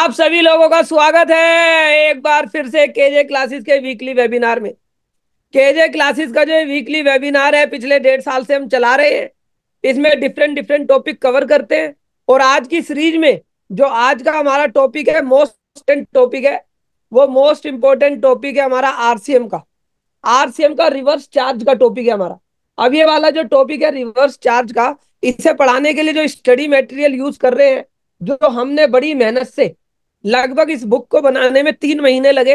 आप सभी लोगों का स्वागत है एक बार फिर से केजे क्लासेस के वीकली वेबिनार में केजे क्लासेस का जो वीकली वेबिनार है पिछले डेढ़ साल से हम चला रहे हैं इसमें डिफरेंट डिफरेंट टॉपिक कवर करते हैं और आज की सीरीज में जो आज का हमारा टॉपिक है मोस्ट इम्पोर्टेंट टॉपिक है वो मोस्ट इम्पोर्टेंट टॉपिक है हमारा आरसीएम का आरसीएम का रिवर्स चार्ज का टॉपिक है हमारा अब ये वाला जो टॉपिक है रिवर्स चार्ज का इसे पढ़ाने के लिए जो स्टडी मेटेरियल यूज कर रहे हैं जो हमने बड़ी मेहनत से लगभग इस बुक को बनाने में तीन महीने लगे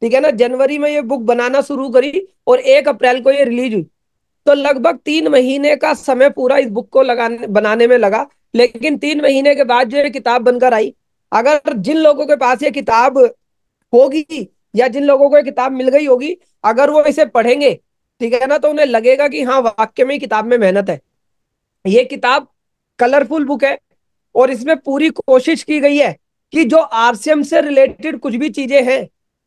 ठीक है ना जनवरी में ये बुक बनाना शुरू करी और एक अप्रैल को ये रिलीज हुई तो लगभग तीन महीने का समय पूरा इस बुक को लगाने बनाने में लगा लेकिन तीन महीने के बाद जो ये किताब बनकर आई अगर जिन लोगों के पास ये किताब होगी या जिन लोगों को ये किताब मिल गई होगी अगर वो इसे पढ़ेंगे ठीक है ना तो उन्हें लगेगा कि हाँ वाक्य में किताब में मेहनत है ये किताब कलरफुल बुक है और इसमें पूरी कोशिश की गई है कि जो आरसीएम से रिलेटेड कुछ भी चीजें हैं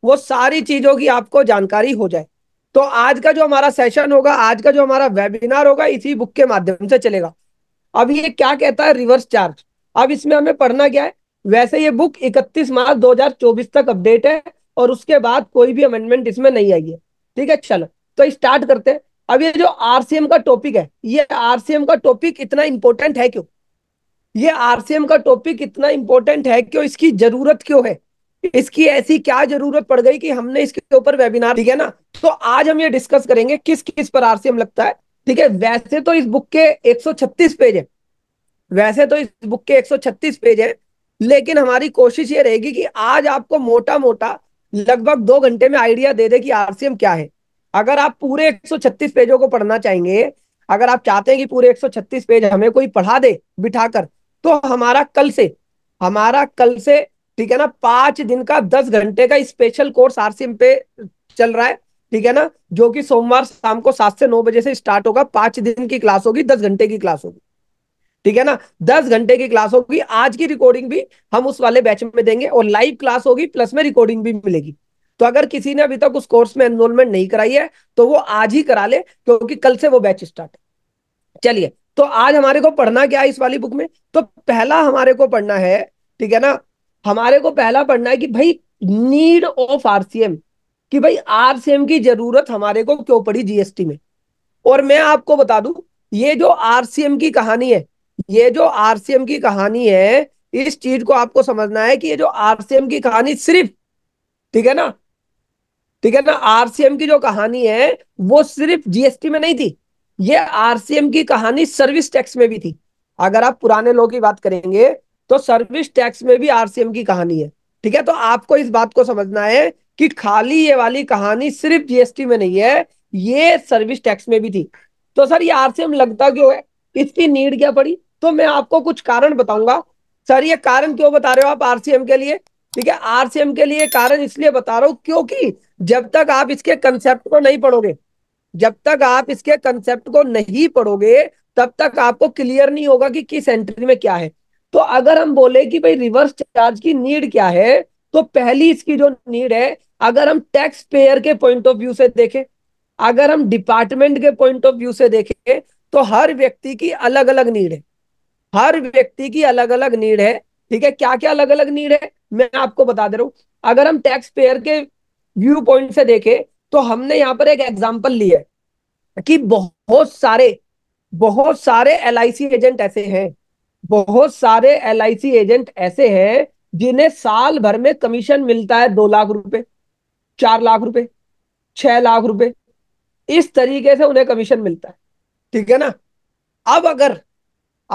वो सारी चीजों की आपको जानकारी हो जाए तो आज का जो हमारा सेशन होगा आज का जो हमारा वेबिनार होगा इसी बुक के माध्यम से चलेगा अब ये क्या कहता है रिवर्स चार्ज अब इसमें हमें पढ़ना क्या है वैसे ये बुक 31 मार्च 2024 तक अपडेट है और उसके बाद कोई भी अमेंडमेंट इसमें नहीं आई है ठीक है चलो तो स्टार्ट करते हैं अब ये जो आरसीएम का टॉपिक है ये आरसीएम का टॉपिक इतना इंपॉर्टेंट है क्यों ये आरसीएम का टॉपिक इतना इंपॉर्टेंट है क्यों इसकी जरूरत क्यों है इसकी ऐसी क्या जरूरत पड़ गई कि हमने इसके ऊपर वेबिनार ठीक है ना तो आज हम ये डिस्कस करेंगे किस किस पर आरसीएम लगता है ठीक है वैसे तो इस बुक के 136 पेज है वैसे तो इस बुक के 136 पेज है लेकिन हमारी कोशिश ये रहेगी कि आज आपको मोटा मोटा लगभग दो घंटे में आइडिया दे दे कि आरसीएम क्या है अगर आप पूरे एक पेजों को पढ़ना चाहेंगे अगर आप चाहते हैं कि पूरे एक पेज हमें कोई पढ़ा दे बिठाकर तो हमारा कल से हमारा कल से ठीक है ना पांच दिन का दस घंटे का स्पेशल कोर्स आरसीएम पे चल रहा है ठीक है ना जो कि सोमवार शाम को सात से नौ बजे से स्टार्ट होगा पांच दिन की क्लास होगी दस घंटे की क्लास होगी ठीक है ना दस घंटे की क्लास होगी आज की रिकॉर्डिंग भी हम उस वाले बैच में देंगे और लाइव क्लास होगी प्लस में रिकॉर्डिंग भी मिलेगी तो अगर किसी ने अभी तक उस कोर्स में एनरोलमेंट नहीं कराई है तो वो आज ही करा ले क्योंकि कल से वो बैच स्टार्ट है चलिए तो आज हमारे को पढ़ना क्या है इस वाली बुक में तो पहला हमारे को पढ़ना है ठीक है ना हमारे को पहला पढ़ना है कि भाई नीड ऑफ आरसीएम कि भाई आरसीएम की जरूरत हमारे को क्यों पड़ी जीएसटी में और मैं आपको बता दू ये जो आरसीएम की कहानी है ये जो आरसीएम की कहानी है इस चीज को आपको समझना है कि ये जो आरसीएम की कहानी सिर्फ ठीक है ना ठीक है ना आरसीएम की जो कहानी है वो सिर्फ जीएसटी में नहीं थी ये आरसीएम की कहानी सर्विस टैक्स में भी थी अगर आप पुराने लोगों की बात करेंगे तो सर्विस टैक्स में भी आरसीएम की कहानी है ठीक है तो आपको इस बात को समझना है कि खाली ये वाली कहानी सिर्फ जीएसटी में नहीं है ये सर्विस टैक्स में भी थी तो सर ये आरसीएम लगता क्यों है इसकी नीड क्या पड़ी तो मैं आपको कुछ कारण बताऊंगा सर ये कारण क्यों बता रहे हो आप आरसीएम के लिए ठीक है आरसीएम के लिए कारण इसलिए बता रहा हूं क्योंकि जब तक आप इसके कंसेप्ट को नहीं पढ़ोगे जब तक आप इसके कंसेप्ट को नहीं पढ़ोगे तब तक आपको क्लियर नहीं होगा कि किस एंट्री में क्या है तो अगर हम बोले कि भाई रिवर्स चार्ज की नीड क्या है तो पहली इसकी जो नीड है अगर हम टैक्स पेयर के पॉइंट ऑफ व्यू से देखें अगर हम डिपार्टमेंट के पॉइंट ऑफ व्यू से देखें तो हर व्यक्ति की अलग अलग नीड है हर व्यक्ति की अलग अलग नीड है ठीक है क्या क्या अलग अलग नीड है मैं आपको बता दे रहा हूं अगर हम टैक्स पेयर के व्यू पॉइंट से देखें तो हमने यहां पर एक एग्जाम्पल लिया है कि बहुत सारे बहुत सारे एल एजेंट ऐसे हैं बहुत सारे एल एजेंट ऐसे हैं जिन्हें साल भर में कमीशन मिलता है दो लाख रुपए चार लाख रुपए छह लाख रुपए इस तरीके से उन्हें कमीशन मिलता है ठीक है ना अब अगर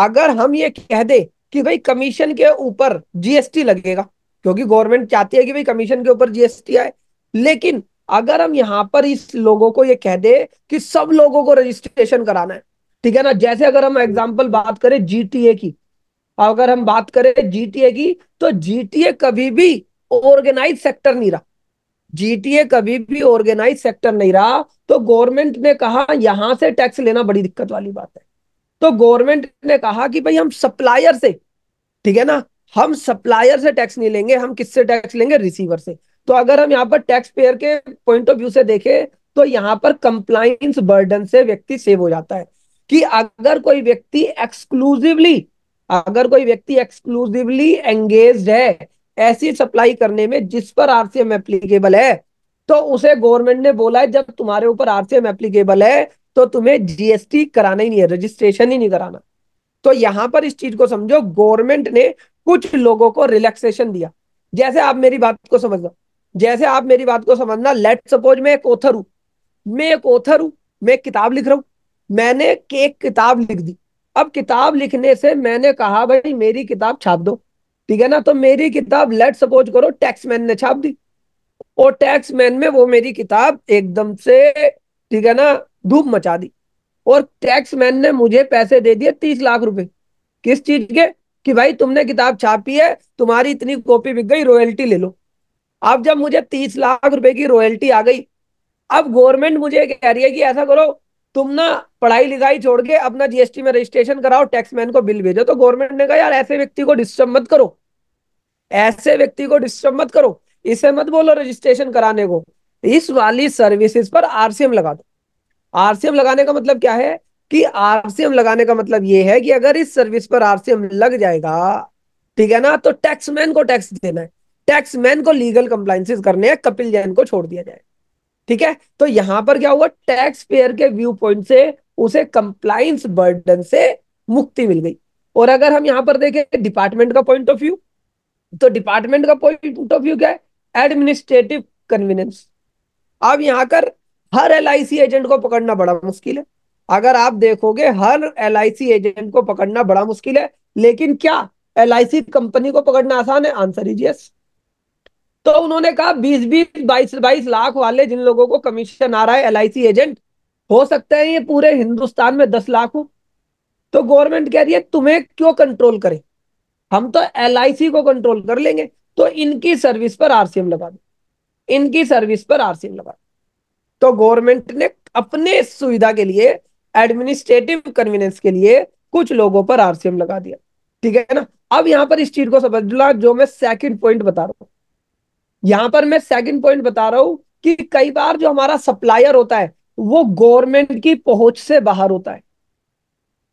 अगर हम ये कह दे कि भाई कमीशन के ऊपर जीएसटी लगेगा क्योंकि गवर्नमेंट चाहती है कि भाई कमीशन के ऊपर जीएसटी आए लेकिन अगर हम यहाँ पर इस लोगों को ये कह दे कि सब लोगों को रजिस्ट्रेशन कराना है ठीक है ना जैसे अगर हम एग्जाम्पल बात करें जीटीए की अगर हम बात करें जीटीए की तो जीटीए कभी भी ऑर्गेनाइज सेक्टर नहीं रहा जीटीए कभी भी ऑर्गेनाइज सेक्टर नहीं रहा तो गवर्नमेंट ने कहा यहां से टैक्स लेना बड़ी दिक्कत वाली बात है तो गवर्नमेंट ने कहा कि भाई हम सप्लायर से ठीक है ना हम सप्लायर से टैक्स नहीं लेंगे हम किससे टैक्स लेंगे रिसीवर से तो अगर हम यहाँ पर टैक्स पेयर के पॉइंट ऑफ व्यू से देखें तो यहाँ पर कंप्लाइंस बर्डन से व्यक्ति सेव हो जाता है कि अगर कोई व्यक्ति एक्सक्लूसिवली अगर कोई व्यक्ति एक्सक्लूसिवली एंगेज है ऐसी सप्लाई करने में जिस पर आरसीएम एप्लीकेबल है तो उसे गवर्नमेंट ने बोला है जब तुम्हारे ऊपर आरसीएम एप्लीकेबल है तो तुम्हें जीएसटी कराना ही नहीं है रजिस्ट्रेशन ही नहीं कराना तो यहां पर इस चीज को समझो गवर्नमेंट ने कुछ लोगों को रिलैक्सेशन दिया जैसे आप मेरी बात को समझ लो जैसे आप मेरी बात को समझना लेट सपोज मैं एक ऑथर हूं मैं एक ऑथर हूं मैं किताब लिख रहा हूं मैंने एक किताब लिख दी अब किताब लिखने से मैंने कहा भाई मेरी किताब छाप दो ठीक है ना तो मेरी किताब लेट सपोज करो टैक्स मैन ने छाप दी और टैक्स मैन में वो मेरी किताब एकदम से ठीक है ना धूप मचा दी और टैक्स मैन ने मुझे पैसे दे दिए तीस लाख रुपए किस चीज के कि भाई तुमने किताब छापी है तुम्हारी इतनी कॉपी बिक गई रॉयल्टी ले लो अब जब मुझे तीस लाख रुपए की रॉयल्टी आ गई अब गवर्नमेंट मुझे कह रही है कि ऐसा करो तुम ना पढ़ाई लिखाई छोड़ के अपना जीएसटी में रजिस्ट्रेशन कराओ टैक्समैन को बिल भेजो तो गवर्नमेंट ने कहा यार ऐसे व्यक्ति को डिस्टर्ब मत करो ऐसे व्यक्ति को डिस्टर्ब मत करो इसे मत बोलो रजिस्ट्रेशन कराने को इस वाली सर्विसेज पर आरसीएम लगा दो आरसीएम लगाने का मतलब क्या है कि आरसीएम लगाने का मतलब यह है कि अगर इस सर्विस पर आरसीएम लग जाएगा ठीक है ना तो टैक्समैन को टैक्स देना है टैक्समैन को लीगल कंप्लाइंसिस करने हैं कपिल जैन को छोड़ दिया जाए ठीक है तो यहां पर क्या हुआ टैक्स पेयर के व्यू पॉइंट से उसे कंप्लाइंस बर्डन से मुक्ति मिल गई और अगर हम यहां पर देखें डिपार्टमेंट का पॉइंट ऑफ व्यू तो डिपार्टमेंट का पॉइंट ऑफ व्यू क्या है एडमिनिस्ट्रेटिव कन्वीनियंस अब यहाँ कर हर एल एजेंट को पकड़ना बड़ा मुश्किल है अगर आप देखोगे हर एल एजेंट को पकड़ना बड़ा मुश्किल है लेकिन क्या एल कंपनी को पकड़ना आसान है आंसर इज यस तो उन्होंने कहा बीस बीस बाईस बाईस लाख वाले जिन लोगों को कमीशन आ रहा है एल एजेंट हो सकता है ये पूरे हिंदुस्तान में दस लाख हो तो गवर्नमेंट कह रही है तुम्हें क्यों कंट्रोल करें हम तो एल को कंट्रोल कर लेंगे तो इनकी सर्विस पर आरसीएम लगा दो इनकी सर्विस पर आरसीएम लगा तो गवर्नमेंट ने अपने सुविधा के लिए एडमिनिस्ट्रेटिव कन्वीनियंस के लिए कुछ लोगों पर आरसीएम लगा दिया ठीक है ना अब यहां पर इस चीज को समझ ला जो मैं सेकंड पॉइंट बता रहा हूं यहां पर मैं सेकंड पॉइंट बता रहा हूं कि कई बार जो हमारा सप्लायर होता है वो गवर्नमेंट की पहुंच से बाहर होता है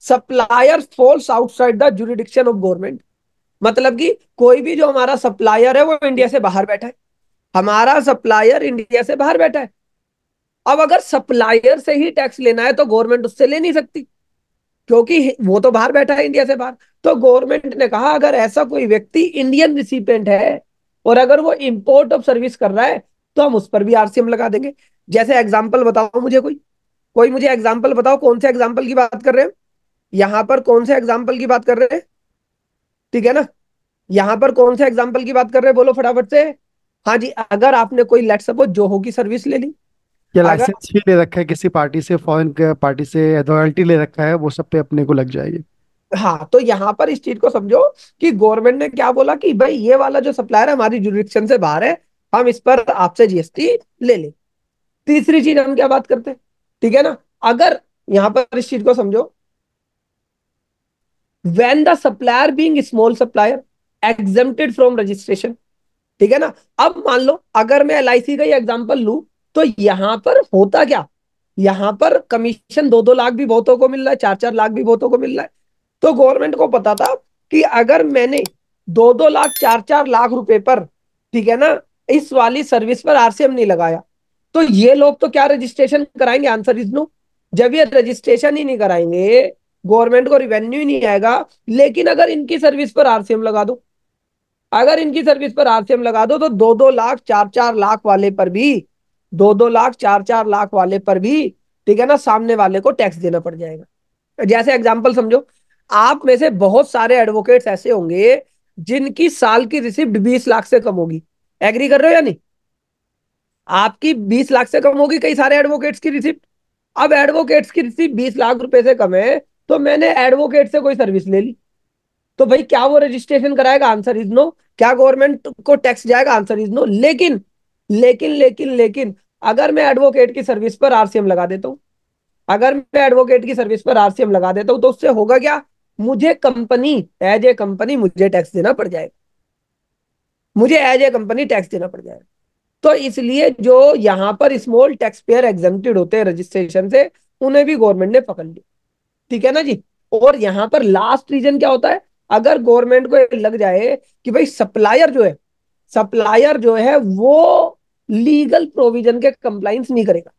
supplier falls outside the jurisdiction of government मतलब कि कोई भी जो हमारा सप्लायर है वो इंडिया से बाहर बैठा है हमारा सप्लायर इंडिया से बाहर बैठा है अब अगर सप्लायर से ही टैक्स लेना है तो गवर्नमेंट उससे ले नहीं सकती क्योंकि वो तो बाहर बैठा है इंडिया से बाहर तो गवर्नमेंट ने कहा अगर ऐसा कोई व्यक्ति इंडियन रिसिपेंट है और अगर वो इम्पोर्ट ऑफ सर्विस कर रहा है तो हम उस पर भी आरसीएम लगा देंगे जैसे एग्जाम्पल बताओ मुझे कोई कोई मुझे एग्जाम्पल बताओ कौन से एग्जाम्पल की बात कर रहे हैं यहां पर कौन से एग्जाम्पल की बात कर रहे हैं ठीक है ना यहां पर कौन से एग्जाम्पल की बात कर रहे हैं बोलो फटाफट से हाँ जी अगर आपने कोई लेट सपोज जोहो की सर्विस ले ली या लाइसेंस भी ले रखा है किसी पार्टी से फॉरेन पार्टी से रॉयल्टी ले रखा है वो सब पे अपने को लग जाएगी हाँ तो यहाँ पर इस चीज को समझो कि गवर्नमेंट ने क्या बोला कि भाई ये वाला जो सप्लायर है हमारी जुडिक्शन से बाहर है हम इस पर आपसे जीएसटी ले लें तीसरी चीज हम क्या बात करते हैं ठीक है ना अगर यहाँ पर इस चीज को समझो when the supplier being small supplier exempt from registration ठीक है ना अब मान लो अगर मैं सी का ही एग्जाम्पल लू तो यहां पर होता क्या यहां पर कमीशन दो दो लाख भी बहुतों को मिल रहा है चार चार लाख भी बहुतों को मिल रहा है तो गवर्नमेंट को पता था कि अगर मैंने दो दो लाख चार चार लाख रुपए पर ठीक है ना इस वाली सर्विस पर आरसीएम नहीं लगाया तो ये लोग तो क्या रजिस्ट्रेशन कराएंगे आंसर इज नो जब ये रजिस्ट्रेशन ही नहीं कराएंगे गवर्नमेंट को रिवेन्यू ही नहीं आएगा लेकिन अगर इनकी सर्विस पर आरसीएम लगा दो अगर इनकी सर्विस पर आरसीएम लगा दो तो दो दो लाख चार चार लाख वाले पर भी दो दो लाख चार चार लाख वाले पर भी ठीक है ना सामने वाले को टैक्स देना पड़ जाएगा जैसे एग्जाम्पल समझो आप में से बहुत सारे एडवोकेट्स ऐसे होंगे जिनकी साल की रिसिप्ट बीस लाख से कम होगी एग्री कर रहे हो या नहीं आपकी बीस लाख से कम होगी कई सारे एडवोकेट्स की रिसिप्ट अब एडवोकेट्स की रिसिप्ट बीस लाख रुपए से कम है तो मैंने एडवोकेट से कोई सर्विस ले ली तो भाई क्या वो रजिस्ट्रेशन कराएगा आंसर इज नो क्या गवर्नमेंट को टैक्स जाएगा आंसर इज नो लेकिन लेकिन लेकिन लेकिन अगर मैं एडवोकेट की सर्विस पर आरसीएम लगा देता हूं अगर मैं एडवोकेट की सर्विस पर आरसीएम लगा देता हूं तो उससे होगा क्या मुझे कंपनी एज ए कंपनी मुझे टैक्स देना पड़ जाएगा मुझे एज ए कंपनी टैक्स देना पड़ जाएगा तो इसलिए जो यहाँ पर स्मॉल टैक्स पेयर एग्जेम्प्टेड होते हैं रजिस्ट्रेशन से उन्हें भी गवर्नमेंट ने पकड़ लिया ठीक है ना जी और यहाँ पर लास्ट रीजन क्या होता है अगर गवर्नमेंट को लग जाए कि भाई सप्लायर जो है सप्लायर जो है वो लीगल प्रोविजन के कंप्लाइंस नहीं करेगा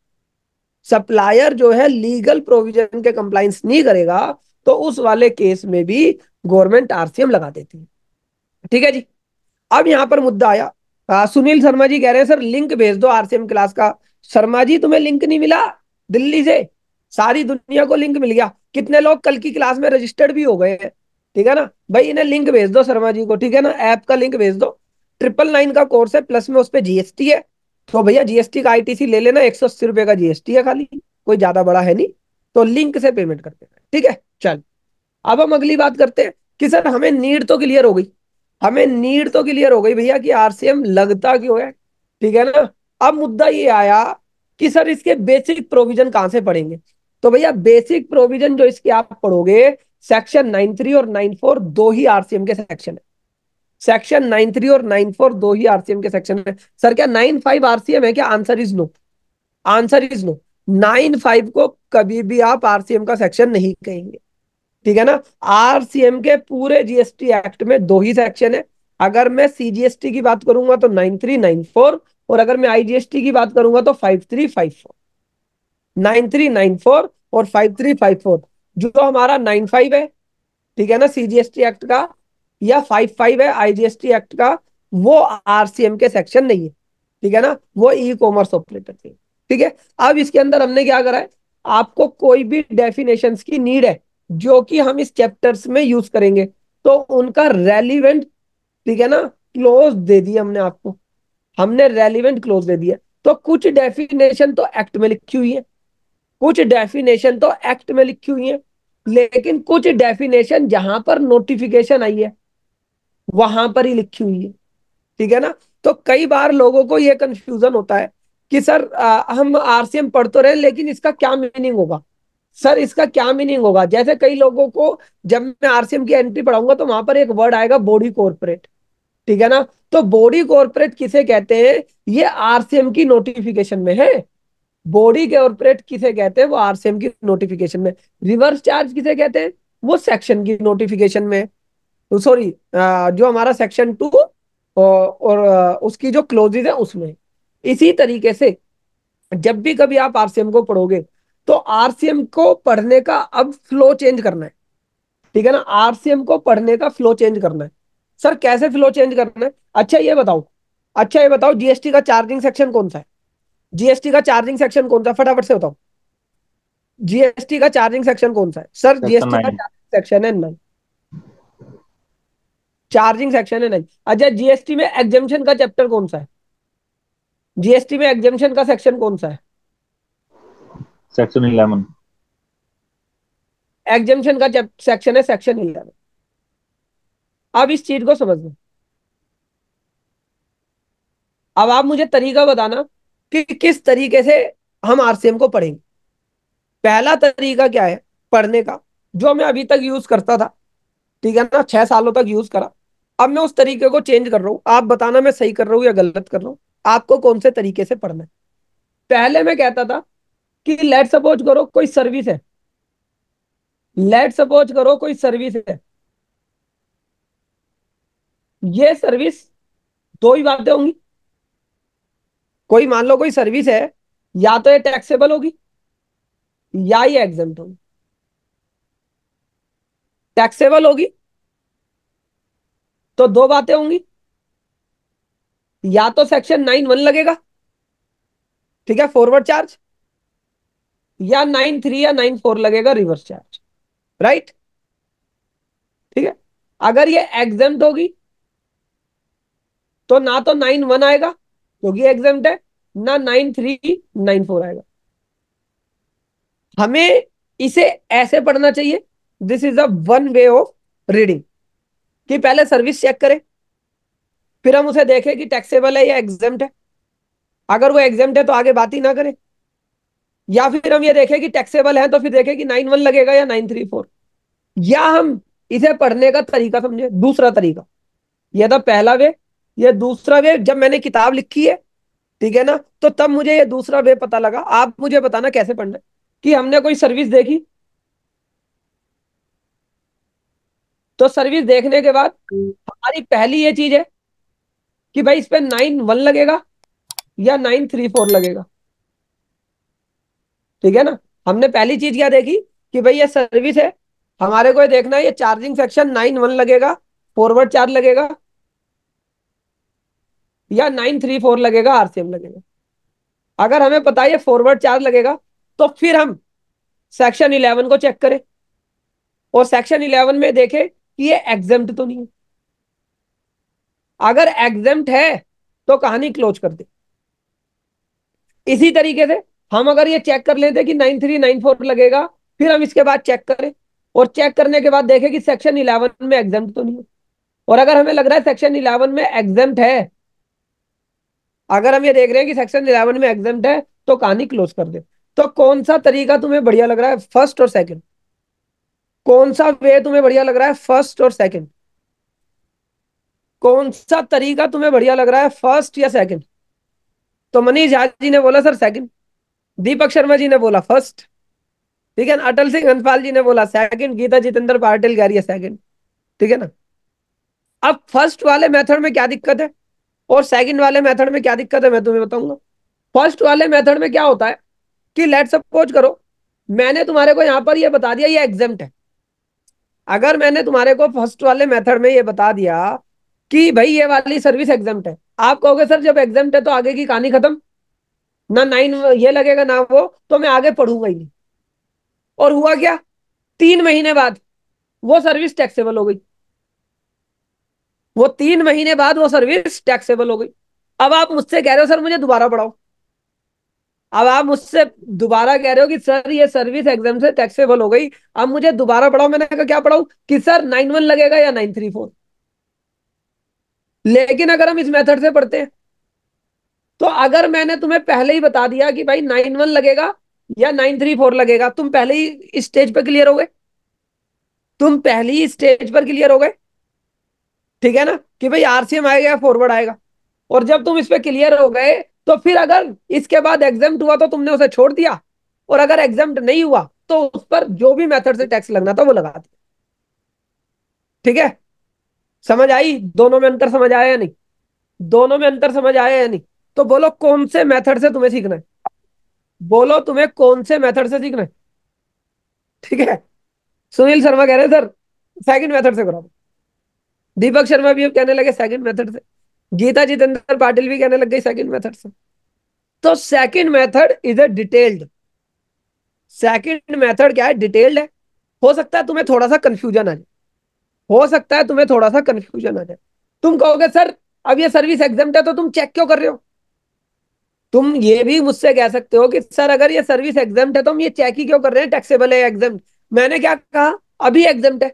सप्लायर जो है लीगल प्रोविजन के कंप्लाइंस नहीं करेगा तो उस वाले केस में भी गवर्नमेंट आरसीएम लगा देती है ठीक है जी अब यहाँ पर मुद्दा आया आ, सुनील शर्मा जी कह रहे हैं सर लिंक भेज दो आरसीएम क्लास का शर्मा जी तुम्हें लिंक नहीं मिला दिल्ली से सारी दुनिया को लिंक मिल गया कितने लोग कल की क्लास में रजिस्टर्ड भी हो गए हैं ठीक है ना भाई इन्हें लिंक भेज दो शर्मा जी को ठीक है ना ऐप का लिंक भेज दो ट्रिपल नाइन का कोर्स है प्लस में उस पर जीएसटी है तो भैया जीएसटी का आईटीसी ले लेना एक सौ अस्सी रुपए का जीएसटी है खाली कोई ज्यादा बड़ा है नहीं तो लिंक से पेमेंट कर देना ठीक है चल अब हम अगली बात करते हैं कि सर हमें नीड तो क्लियर हो गई हमें नीड तो क्लियर हो गई भैया कि आरसीएम लगता क्यों है ठीक है ना अब मुद्दा ये आया कि सर इसके बेसिक प्रोविजन कहां से पढ़ेंगे तो भैया बेसिक प्रोविजन जो इसके आप पढ़ोगे सेक्शन नाइन और नाइन दो ही आरसीएम के सेक्शन है सेक्शन नाइन और नाइन दो ही आरसीएम के सेक्शन है सर क्या नाइन फाइव आरसीएम है क्या answer is no answer is no nine five को कभी भी आप आरसीएम का सेक्शन नहीं कहेंगे ठीक है ना आरसीएम के पूरे जीएसटी एक्ट में दो ही सेक्शन है अगर मैं सीजीएसटी की बात करूंगा तो नाइन थ्री नाइन फोर और अगर मैं आईजीएसटी की बात करूंगा तो five three five four nine three nine four और फाइव थ्री फाइव फोर जो हमारा नाइन फाइव है ठीक है ना सीजीएसटी एक्ट का या फाइव फाइव है आईजीएसटी एक्ट का वो आरसीएम के सेक्शन नहीं है ठीक है ना वो ई कॉमर्स ऑपरेटर के ठीक है अब इसके अंदर हमने क्या करा है आपको कोई भी डेफिनेशन की नीड है जो कि हम इस चैप्टर्स में यूज करेंगे तो उनका रेलिवेंट ठीक है ना क्लोज दे दिया हमने आपको हमने रेलिवेंट क्लोज दे दिया तो कुछ डेफिनेशन तो एक्ट में लिखी हुई है कुछ डेफिनेशन तो एक्ट में लिखी हुई है लेकिन कुछ डेफिनेशन जहां पर नोटिफिकेशन आई है वहां पर ही लिखी हुई है ठीक है ना तो कई बार लोगों को यह कंफ्यूजन होता है कि सर आ, हम आरसीएम पढ़ तो रहे लेकिन इसका क्या मीनिंग होगा सर इसका क्या मीनिंग होगा जैसे कई लोगों को जब मैं आरसीएम की एंट्री पढ़ाऊंगा तो वहां पर एक वर्ड आएगा बॉडी कॉर्पोरेट ठीक है ना तो बॉडी कॉर्पोरेट किसे कहते हैं ये आरसीएम की नोटिफिकेशन में है बॉडी कॉर्पोरेट किसे कहते हैं वो आरसीएम की नोटिफिकेशन में रिवर्स चार्ज किसे कहते हैं वो सेक्शन की नोटिफिकेशन में तो सॉरी जो हमारा सेक्शन टू और उसकी जो क्लोजेज है उसमें इसी तरीके से जब भी कभी आप आरसीएम को पढ़ोगे तो आरसीएम को पढ़ने का अब फ्लो चेंज करना है ठीक है ना आरसीएम को पढ़ने का फ्लो चेंज करना है सर कैसे फ्लो चेंज करना है अच्छा ये बताओ अच्छा ये बताओ जीएसटी का चार्जिंग सेक्शन कौन सा है जीएसटी का चार्जिंग सेक्शन कौन सा है फटाफट से बताओ जीएसटी का चार्जिंग सेक्शन कौन सा है सर जीएसटी का चार्जिंग सेक्शन है नाइन चार्जिंग सेक्शन है नाइन अच्छा जीएसटी में एग्जेम्पन का चैप्टर कौन सा है जीएसटी में एग्जेम्पन का सेक्शन कौन सा है सेक्शन इलेवन एग्जेम्पन का सेक्शन है सेक्शन इलेवन अब इस चीज को लो अब आप मुझे तरीका बताना कि किस तरीके से हम आरसीएम को पढ़ेंगे पहला तरीका क्या है पढ़ने का जो मैं अभी तक यूज करता था ठीक है ना छह सालों तक यूज करा अब मैं उस तरीके को चेंज कर रहा हूँ आप बताना मैं सही कर रहा हूँ या गलत कर रहा हूँ आपको कौन से तरीके से पढ़ना है पहले मैं कहता था कि लेट सपोज करो कोई सर्विस है लेट सपोज करो कोई सर्विस है ये सर्विस दो ही बातें होंगी कोई मान लो कोई सर्विस है या तो ये टैक्सेबल होगी या ये एग्जाम होगी टैक्सेबल होगी तो दो बातें होंगी या तो सेक्शन नाइन वन लगेगा ठीक है फॉरवर्ड चार्ज या नाइन थ्री या नाइन फोर लगेगा रिवर्स चार्ज राइट ठीक है अगर ये एग्जाम होगी तो ना तो नाइन वन आएगा क्योंकि तो एग्जाम है ना नाइन थ्री नाइन फोर आएगा हमें इसे ऐसे पढ़ना चाहिए this is a one way of reading कि पहले सर्विस चेक करें फिर हम उसे देखें कि टैक्सेबल है या एग्जाम है अगर वो एग्जाम है तो आगे बात ही ना करें या फिर हम ये देखें कि टैक्सेबल है तो फिर देखें कि नाइन वन लगेगा या नाइन थ्री फोर या हम इसे पढ़ने का तरीका समझे दूसरा तरीका यह था पहला वे यह दूसरा वे जब मैंने किताब लिखी है ठीक है ना तो तब मुझे यह दूसरा वे पता लगा आप मुझे बताना कैसे पढ़ना है कि हमने कोई सर्विस देखी तो सर्विस देखने के बाद हमारी पहली ये चीज है कि भाई इस पर नाइन वन लगेगा या नाइन थ्री फोर लगेगा ठीक है ना हमने पहली चीज क्या देखी कि भाई ये सर्विस है हमारे को ये देखना है ये चार्जिंग सेक्शन नाइन वन लगेगा फॉरवर्ड चार्ज लगेगा या नाइन थ्री फोर लगेगा आरसीएम लगेगा अगर हमें पता है फॉरवर्ड चार्ज लगेगा तो फिर हम सेक्शन इलेवन को चेक करें और सेक्शन इलेवन में देखें कि ये एग्जेम्प्ट तो नहीं है अगर एग्जेम्ट है तो कहानी क्लोज कर दे इसी तरीके से हम अगर ये चेक कर लेते कि नाइन थ्री नाइन फोर लगेगा फिर हम इसके बाद चेक करें और चेक करने के बाद देखें कि सेक्शन इलेवन में एग्जाम तो नहीं है और अगर हमें लग रहा है सेक्शन इलेवन में एग्जाम है अगर हम ये देख रहे हैं कि सेक्शन इलेवन में एग्जाम है तो कहानी क्लोज कर दे तो कौन सा तरीका तुम्हें बढ़िया लग रहा है फर्स्ट और सेकेंड कौन सा वे तुम्हें बढ़िया लग रहा है फर्स्ट और सेकेंड कौन सा तरीका तुम्हें बढ़िया लग रहा है फर्स्ट या सेकंड तो मनीष झा जी ने बोला सर सेकंड दीपक शर्मा जी ने बोला फर्स्ट ठीक है ना अटल सिंह हंसपाल जी ने बोला सेकंड गीता जितेंद्र पाटिल कह रही है सेकंड ठीक है ना अब फर्स्ट वाले मेथड में क्या दिक्कत है और सेकंड वाले मेथड में क्या दिक्कत है मैं तुम्हें बताऊंगा फर्स्ट वाले मेथड में क्या होता है कि लेट सपोज करो मैंने तुम्हारे को यहाँ पर यह बता दिया ये एग्जाम है अगर मैंने तुम्हारे को फर्स्ट वाले मेथड में ये बता दिया कि भाई ये वाली सर्विस एग्जाम है आप कहोगे सर जब एग्जाम है तो आगे की कहानी खत्म ना नाइन ये लगेगा ना वो तो मैं आगे पढ़ूंगा ही नहीं और हुआ क्या तीन महीने बाद वो सर्विस टैक्सेबल हो गई वो तीन महीने बाद वो सर्विस टैक्सेबल हो गई अब आप मुझसे कह रहे हो सर मुझे दोबारा पढ़ाओ अब आप मुझसे दोबारा कह रहे हो कि सर ये सर्विस एग्जाम से टैक्सेबल हो गई अब मुझे दोबारा पढ़ाओ मैंने कहा क्या पढ़ाऊ कि सर नाइन वन लगेगा या नाइन थ्री फोर लेकिन अगर हम इस मेथड से पढ़ते हैं तो अगर मैंने तुम्हें पहले ही बता दिया कि भाई नाइन वन लगेगा या नाइन थ्री फोर लगेगा तुम पहले ही स्टेज पर क्लियर हो गए तुम पहले ही स्टेज पर क्लियर हो गए ठीक है ना कि भाई आरसीएम आएगा फॉरवर्ड आएगा और जब तुम इस पर क्लियर हो गए तो फिर अगर इसके बाद एग्जाम हुआ तो तुमने उसे छोड़ दिया और अगर एग्जाम नहीं हुआ तो उस पर जो भी मेथड से टैक्स लगना था वो लगा दिया ठीक है समझ आई दोनों में अंतर समझ आया या नहीं दोनों में अंतर समझ आया या नहीं तो बोलो कौन से मेथड से तुम्हें सीखना है बोलो तुम्हें कौन से मेथड से सीखना है ठीक है सुनील शर्मा कह रहे सर सेकंड मेथड से करो दीपक शर्मा भी अब कहने लगे सेकंड मेथड से गीता जितेंद्र पाटिल भी कहने लग गई सेकंड मेथड से तो second method is a detailed second method क्या है डिटेल्ड है हो सकता है तुम्हें थोड़ा सा कंफ्यूजन आ जाए हो सकता है तुम्हें थोड़ा सा कंफ्यूजन आ जाए तुम कहोगे सर अब ये सर्विस एग्जाम है तो तुम चेक क्यों कर रहे हो तुम ये भी मुझसे कह सकते हो कि सर अगर ये सर्विस एग्जाम है तो हम ये चेक ही क्यों कर रहे हैं टैक्सेबल है एग्जाम मैंने क्या कहा अभी एग्जाम है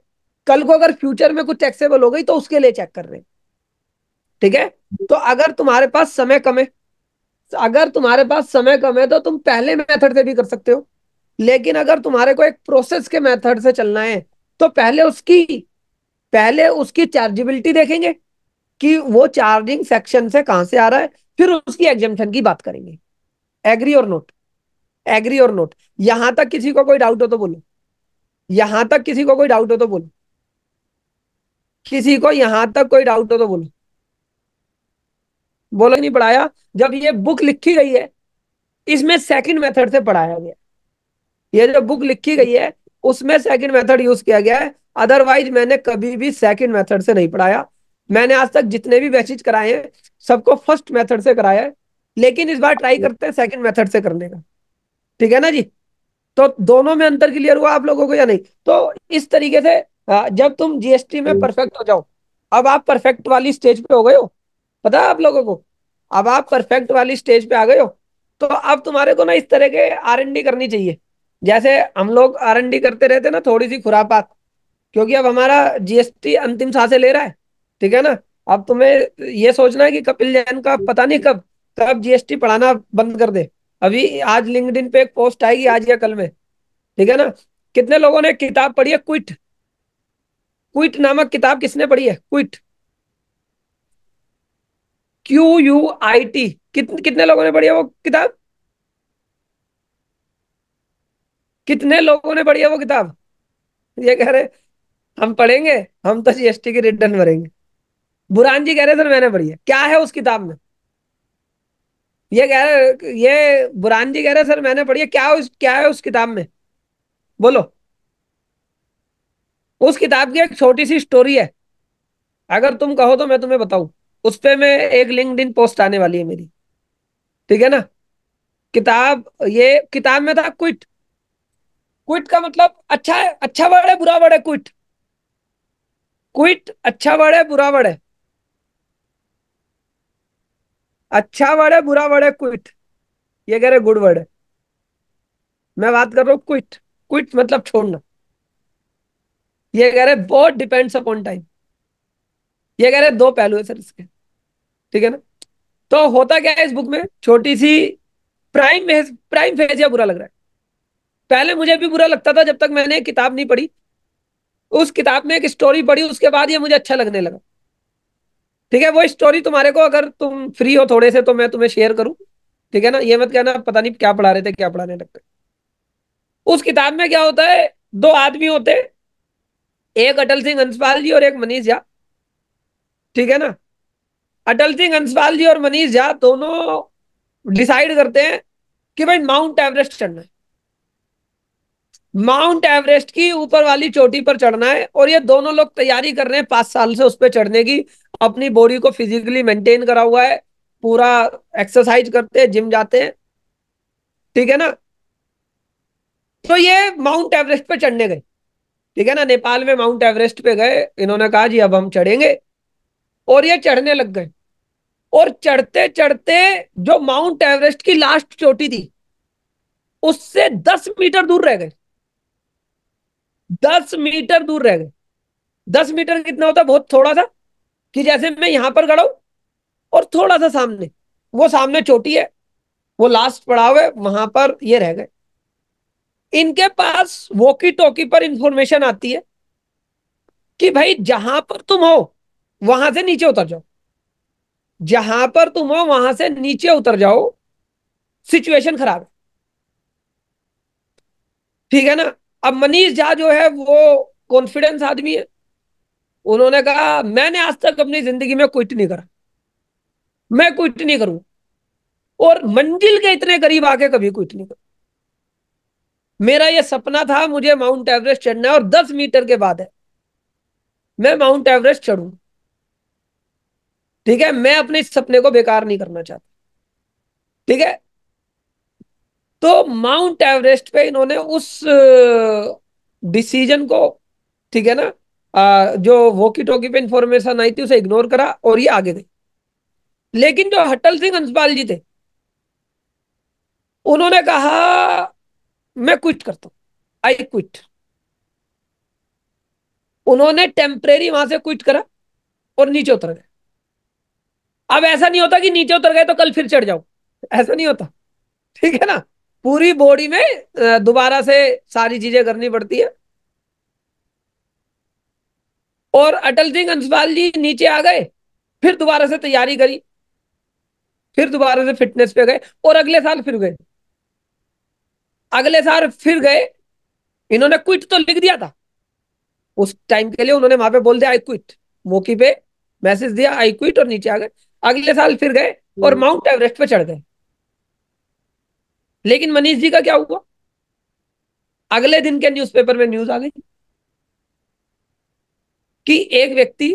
कल को अगर फ्यूचर में कुछ टैक्सेबल हो गई तो उसके लिए चेक कर रहे ठीक है तो अगर तुम्हारे पास समय कम है अगर तुम्हारे पास समय कम है तो तुम पहले मेथड से भी कर सकते हो लेकिन अगर तुम्हारे को एक प्रोसेस के मेथड से चलना है तो पहले उसकी पहले उसकी चार्जेबिलिटी देखेंगे कि वो चार्जिंग सेक्शन से कहां से आ रहा है फिर उसकी एग्जामेशन की बात करेंगे एग्री और नोट एग्री और नोट यहां तक किसी को कोई डाउट हो तो बोलो यहां तक किसी को कोई डाउट हो तो बोलो किसी को यहां तक कोई डाउट हो तो बोलो बोलो नहीं पढ़ाया जब ये बुक लिखी गई है इसमें सेकंड मेथड से पढ़ाया गया ये जो बुक लिखी गई है उसमें सेकंड मेथड यूज किया गया है अदरवाइज मैंने कभी भी सेकंड मेथड से नहीं पढ़ाया मैंने आज तक जितने भी बैचेज कराए हैं सबको फर्स्ट मेथड से कराया है लेकिन इस बार ट्राई करते हैं सेकंड मेथड से करने का ठीक है ना जी तो दोनों में अंतर क्लियर हुआ आप लोगों को या नहीं तो इस तरीके से जब तुम जीएसटी में परफेक्ट हम्म। हो जाओ अब आप परफेक्ट वाली स्टेज पे हो गए हो पता है आप लोगों को अब आप परफेक्ट वाली स्टेज पे आ गए हो तो अब तुम्हारे को ना इस तरह के आर करनी चाहिए जैसे हम लोग आर करते रहते ना थोड़ी सी खुरापात क्योंकि अब हमारा जीएसटी अंतिम सांसें ले रहा है ठीक है ना अब तुम्हें ये सोचना है कि कपिल जैन का पता नहीं कब कब जीएसटी पढ़ाना बंद कर दे अभी आज लिंक्डइन पे एक पोस्ट आएगी आज या कल में ठीक है ना कितने लोगों ने किताब पढ़ी है क्विट क्विट नामक किताब किसने पढ़ी है quit Q U I T कितने कितने लोगों ने पढ़ी है वो किताब कितने लोगों ने पढ़ी है वो किताब ये कह रहे हम पढ़ेंगे हम तो जीएसटी की रिटर्न भरेंगे बुरान जी कह रहे सर मैंने पढ़ी है क्या है उस किताब में ये कह रहे ये बुरान जी कह रहे सर मैंने पढ़ी है क्या उस क्या है उस किताब में बोलो उस किताब की एक छोटी सी स्टोरी है अगर तुम कहो तो मैं तुम्हें बताऊं उस पर मैं एक इन पोस्ट आने वाली है मेरी ठीक है ना किताब ये किताब में था क्विट क्विट का मतलब अच्छा है अच्छा वर्ड है बुरा वर्ड है क्विट क्विट अच्छा वर्ड है बुरा वर्ड है अच्छा वर्ड है बुरा वर्ड है क्विट ये कह रहे गुड वर्ड है मैं बात कर रहा हूं क्विट क्विट मतलब छोड़ना ये कह रहे बहुत डिपेंड्स अपॉन टाइम ये कह रहे दो पहलू है सर इसके ठीक है ना तो होता क्या है इस बुक में छोटी सी प्राइम फेज प्राइम फेज या बुरा लग रहा है पहले मुझे भी बुरा लगता था जब तक मैंने किताब नहीं पढ़ी उस किताब में एक स्टोरी पढ़ी उसके बाद ये मुझे अच्छा लगने लगा ठीक है वो स्टोरी तुम्हारे को अगर तुम फ्री हो थोड़े से तो मैं तुम्हें शेयर करूं ठीक है ना ये मत कहना पता नहीं क्या पढ़ा रहे थे क्या पढ़ाने लगते उस किताब में क्या होता है दो आदमी होते एक अटल सिंह हंसपाल जी और एक मनीष झा ठीक है ना अटल सिंह हंसपाल जी और मनीष झा दोनों डिसाइड करते हैं कि भाई माउंट एवरेस्ट चढ़ना है माउंट एवरेस्ट की ऊपर वाली चोटी पर चढ़ना है और ये दोनों लोग तैयारी कर रहे हैं पांच साल से उस पर चढ़ने की अपनी बॉडी को फिजिकली मेंटेन करा हुआ है पूरा एक्सरसाइज करते हैं जिम जाते हैं ठीक है ना तो ये माउंट एवरेस्ट पे चढ़ने गए ठीक है ना नेपाल में माउंट एवरेस्ट पे गए इन्होंने कहा जी अब हम चढ़ेंगे और ये चढ़ने लग गए और चढ़ते चढ़ते जो माउंट एवरेस्ट की लास्ट चोटी थी उससे दस मीटर दूर रह गए दस मीटर दूर रह गए दस मीटर कितना होता बहुत थोड़ा सा कि जैसे मैं यहां पर गड़ाऊ और थोड़ा सा सामने वो सामने चोटी है वो लास्ट पड़ाव है वहां पर ये रह गए इनके पास वोकी टोकी पर इंफॉर्मेशन आती है कि भाई जहां पर तुम हो वहां से नीचे उतर जाओ जहां पर तुम हो वहां से नीचे उतर जाओ सिचुएशन खराब है ठीक है ना अब मनीष झा जो है वो कॉन्फिडेंस आदमी है उन्होंने कहा मैंने आज तक अपनी जिंदगी में क्विट नहीं करा मैं क्विट नहीं करूं और मंजिल के इतने करीब आके कभी क्विट नहीं करूं मेरा यह सपना था मुझे माउंट एवरेस्ट चढ़ना है और दस मीटर के बाद है मैं माउंट एवरेस्ट चढ़ू ठीक है मैं अपने सपने को बेकार नहीं करना चाहता ठीक है तो माउंट एवरेस्ट पे इन्होंने उस डिसीजन को ठीक है ना आ, जो वोकी टोकी पे इंफॉर्मेशन आई थी उसे इग्नोर करा और ये आगे गई लेकिन जो हटल सिंह हंसपाल जी थे उन्होंने कहा मैं क्विट करता हूं आई क्विट उन्होंने टेम्परेरी वहां से क्विट करा और नीचे उतर गए अब ऐसा नहीं होता कि नीचे उतर गए तो कल फिर चढ़ जाओ ऐसा नहीं होता ठीक है ना पूरी बॉडी में दोबारा से सारी चीजें करनी पड़ती है और अटल सिंह अंसवाल जी नीचे आ गए फिर दोबारा से तैयारी करी फिर दोबारा से फिटनेस पे गए और अगले साल फिर गए अगले साल फिर गए इन्होंने क्विट तो लिख दिया था उस टाइम के लिए उन्होंने वहां पे बोल दिया आई क्विट मौके पे मैसेज दिया आई क्विट और नीचे आ गए अगले साल फिर गए और हम्म। माउंट एवरेस्ट पे चढ़ गए लेकिन मनीष जी का क्या हुआ अगले दिन के न्यूज़पेपर में न्यूज आ गई कि एक व्यक्ति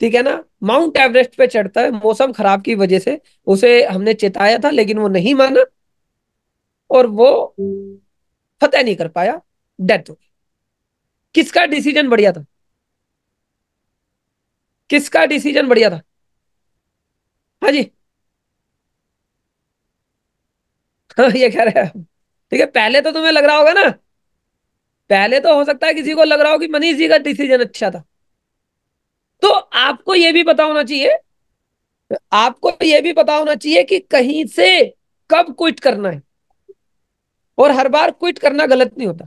ठीक है ना माउंट एवरेस्ट पे चढ़ता है मौसम खराब की वजह से उसे हमने चेताया था लेकिन वो नहीं माना और वो फतेह नहीं कर पाया डेथ हो गई किसका डिसीजन बढ़िया था किसका डिसीजन बढ़िया था हाँ जी ये कह रहे हैं ठीक है पहले तो तुम्हें लग रहा होगा ना पहले तो हो सकता है किसी को लग रहा हो कि मनीष जी का डिसीजन अच्छा था तो आपको यह भी पता होना चाहिए आपको यह भी पता होना चाहिए कि कहीं से कब क्विट करना है और हर बार क्विट करना गलत नहीं होता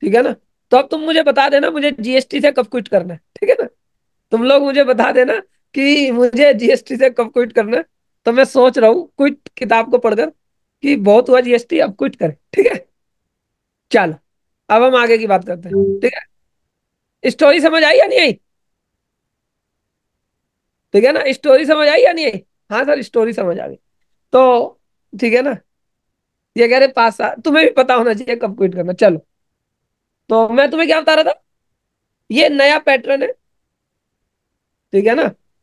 ठीक है ना तो अब तुम मुझे बता देना मुझे जीएसटी से कब क्विट करना है ठीक है ना तुम लोग मुझे बता देना कि मुझे जीएसटी से कब क्विट करना है तो मैं सोच रहा हूँ क्विट किताब को पढ़कर कि बहुत हुआ जीएसटी अब क्विट करें ठीक है चलो अब हम आगे की बात करते हैं ठीक है स्टोरी समझ आई या नहीं आई ठीक है ना स्टोरी समझ आई या नहीं आई हाँ सर स्टोरी समझ आ गई तो ठीक है ना ये कह रहे पास आ तुम्हें भी पता होना चाहिए कब क्विट करना चलो तो मैं तुम्हें क्या बता रहा था ये नया पैटर्न है ठीक है ना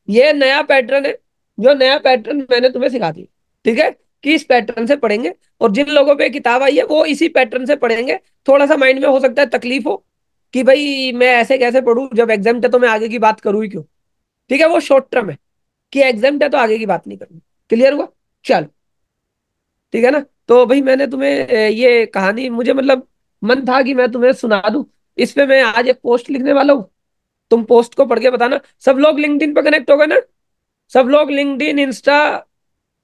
ये नया पैटर्न है जो नया पैटर्न मैंने तुम्हें सिखा दी ठीक है कि इस पैटर्न से पढ़ेंगे और जिन लोगों पे किताब आई है वो इसी पैटर्न से पढ़ेंगे थोड़ा सा माइंड में हो सकता है तकलीफ हो कि भाई मैं ऐसे कैसे पढ़ू जब एग्जाम है तो मैं आगे की बात करूँ ही क्यों ठीक है वो शॉर्ट टर्म है कि एग्जाम है तो आगे की बात नहीं करूंगी क्लियर हुआ चलो ठीक है ना तो भाई मैंने तुम्हें ये कहानी मुझे मतलब मन था कि मैं तुम्हें सुना दू इस पर मैं आज एक पोस्ट लिखने वाला हूँ तुम पोस्ट को पढ़ के बताना सब लोग लिंकड पे कनेक्ट हो गए ना सब लोग लिंकड इंस्टा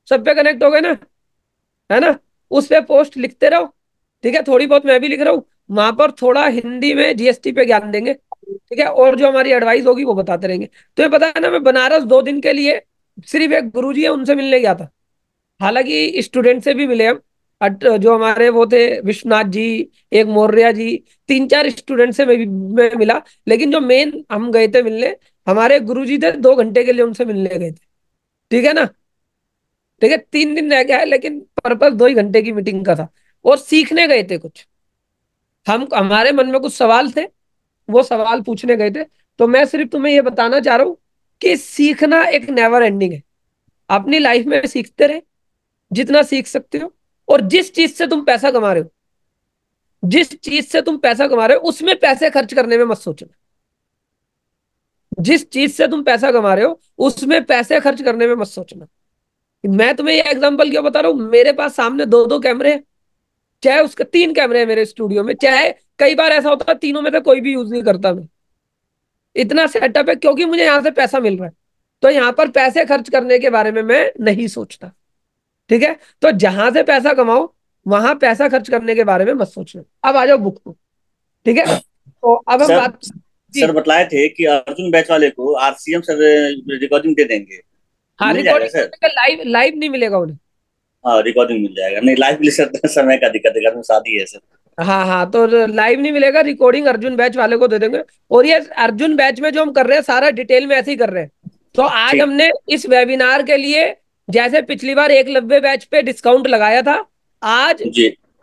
सब पे कनेक्ट हो गए ना है ना उस पे पोस्ट लिखते रहो ठीक है थोड़ी बहुत मैं भी लिख रहा हूँ वहां पर थोड़ा हिंदी में जीएसटी पे ज्ञान देंगे ठीक है और जो हमारी एडवाइस होगी वो बताते रहेंगे तो ये पता है ना मैं बनारस दो दिन के लिए सिर्फ एक गुरु जी है उनसे मिलने गया था हालांकि स्टूडेंट से भी मिले हम जो हमारे वो थे विश्वनाथ जी एक मौर्या जी तीन चार स्टूडेंट से मैं, मैं मिला लेकिन जो मेन हम गए थे मिलने हमारे गुरुजी थे दो घंटे के लिए उनसे मिलने गए थे ठीक है ना ठीक है तीन दिन रह गया है लेकिन पर्पज दो ही घंटे की मीटिंग का था और सीखने गए थे कुछ हम हमारे मन में कुछ सवाल थे वो सवाल पूछने गए थे तो मैं सिर्फ तुम्हें यह बताना चाह रहा हूँ कि सीखना एक नेवर एंडिंग है अपनी लाइफ में सीखते रहे जितना सीख सकते हो और जिस चीज से तुम पैसा कमा रहे हो जिस चीज से तुम पैसा कमा रहे हो उसमें पैसे खर्च करने में मत सोचना जिस चीज से तुम पैसा कमा रहे हो उसमें पैसे खर्च करने में मत सोचना मैं तुम्हें ये एग्जांपल क्यों बता रहा हूँ मेरे पास सामने दो दो कैमरे चाहे उसके तीन कैमरे हैं मेरे स्टूडियो में चाहे कई बार ऐसा होता है तीनों में से कोई भी यूज नहीं करता मैं इतना सेटअप है क्योंकि मुझे यहाँ से पैसा मिल रहा है तो यहाँ पर पैसे खर्च करने के बारे में मैं नहीं सोचता ठीक है तो जहां से पैसा कमाओ वहां पैसा खर्च करने के बारे में मत सोचना अब आ जाओ बुक को ठीक है तो अब हम बात सर बताए थे कि अर्जुन बैच वाले को आरसीएम सर रिकॉर्डिंग दे देंगे हाँ रिकॉर्डिंग लाइव लाइव नहीं मिलेगा उन्हें हाँ रिकॉर्डिंग मिल जाएगा नहीं लाइव मिल समय का दिक्कत है घर में शादी है सर हाँ हाँ तो लाइव नहीं मिलेगा रिकॉर्डिंग अर्जुन बैच वाले को दे देंगे और ये अर्जुन बैच में जो हम कर रहे हैं सारा डिटेल में ऐसे ही कर रहे हैं तो आज हमने इस वेबिनार के लिए जैसे पिछली बार एक लव्य बैच पे डिस्काउंट लगाया था आज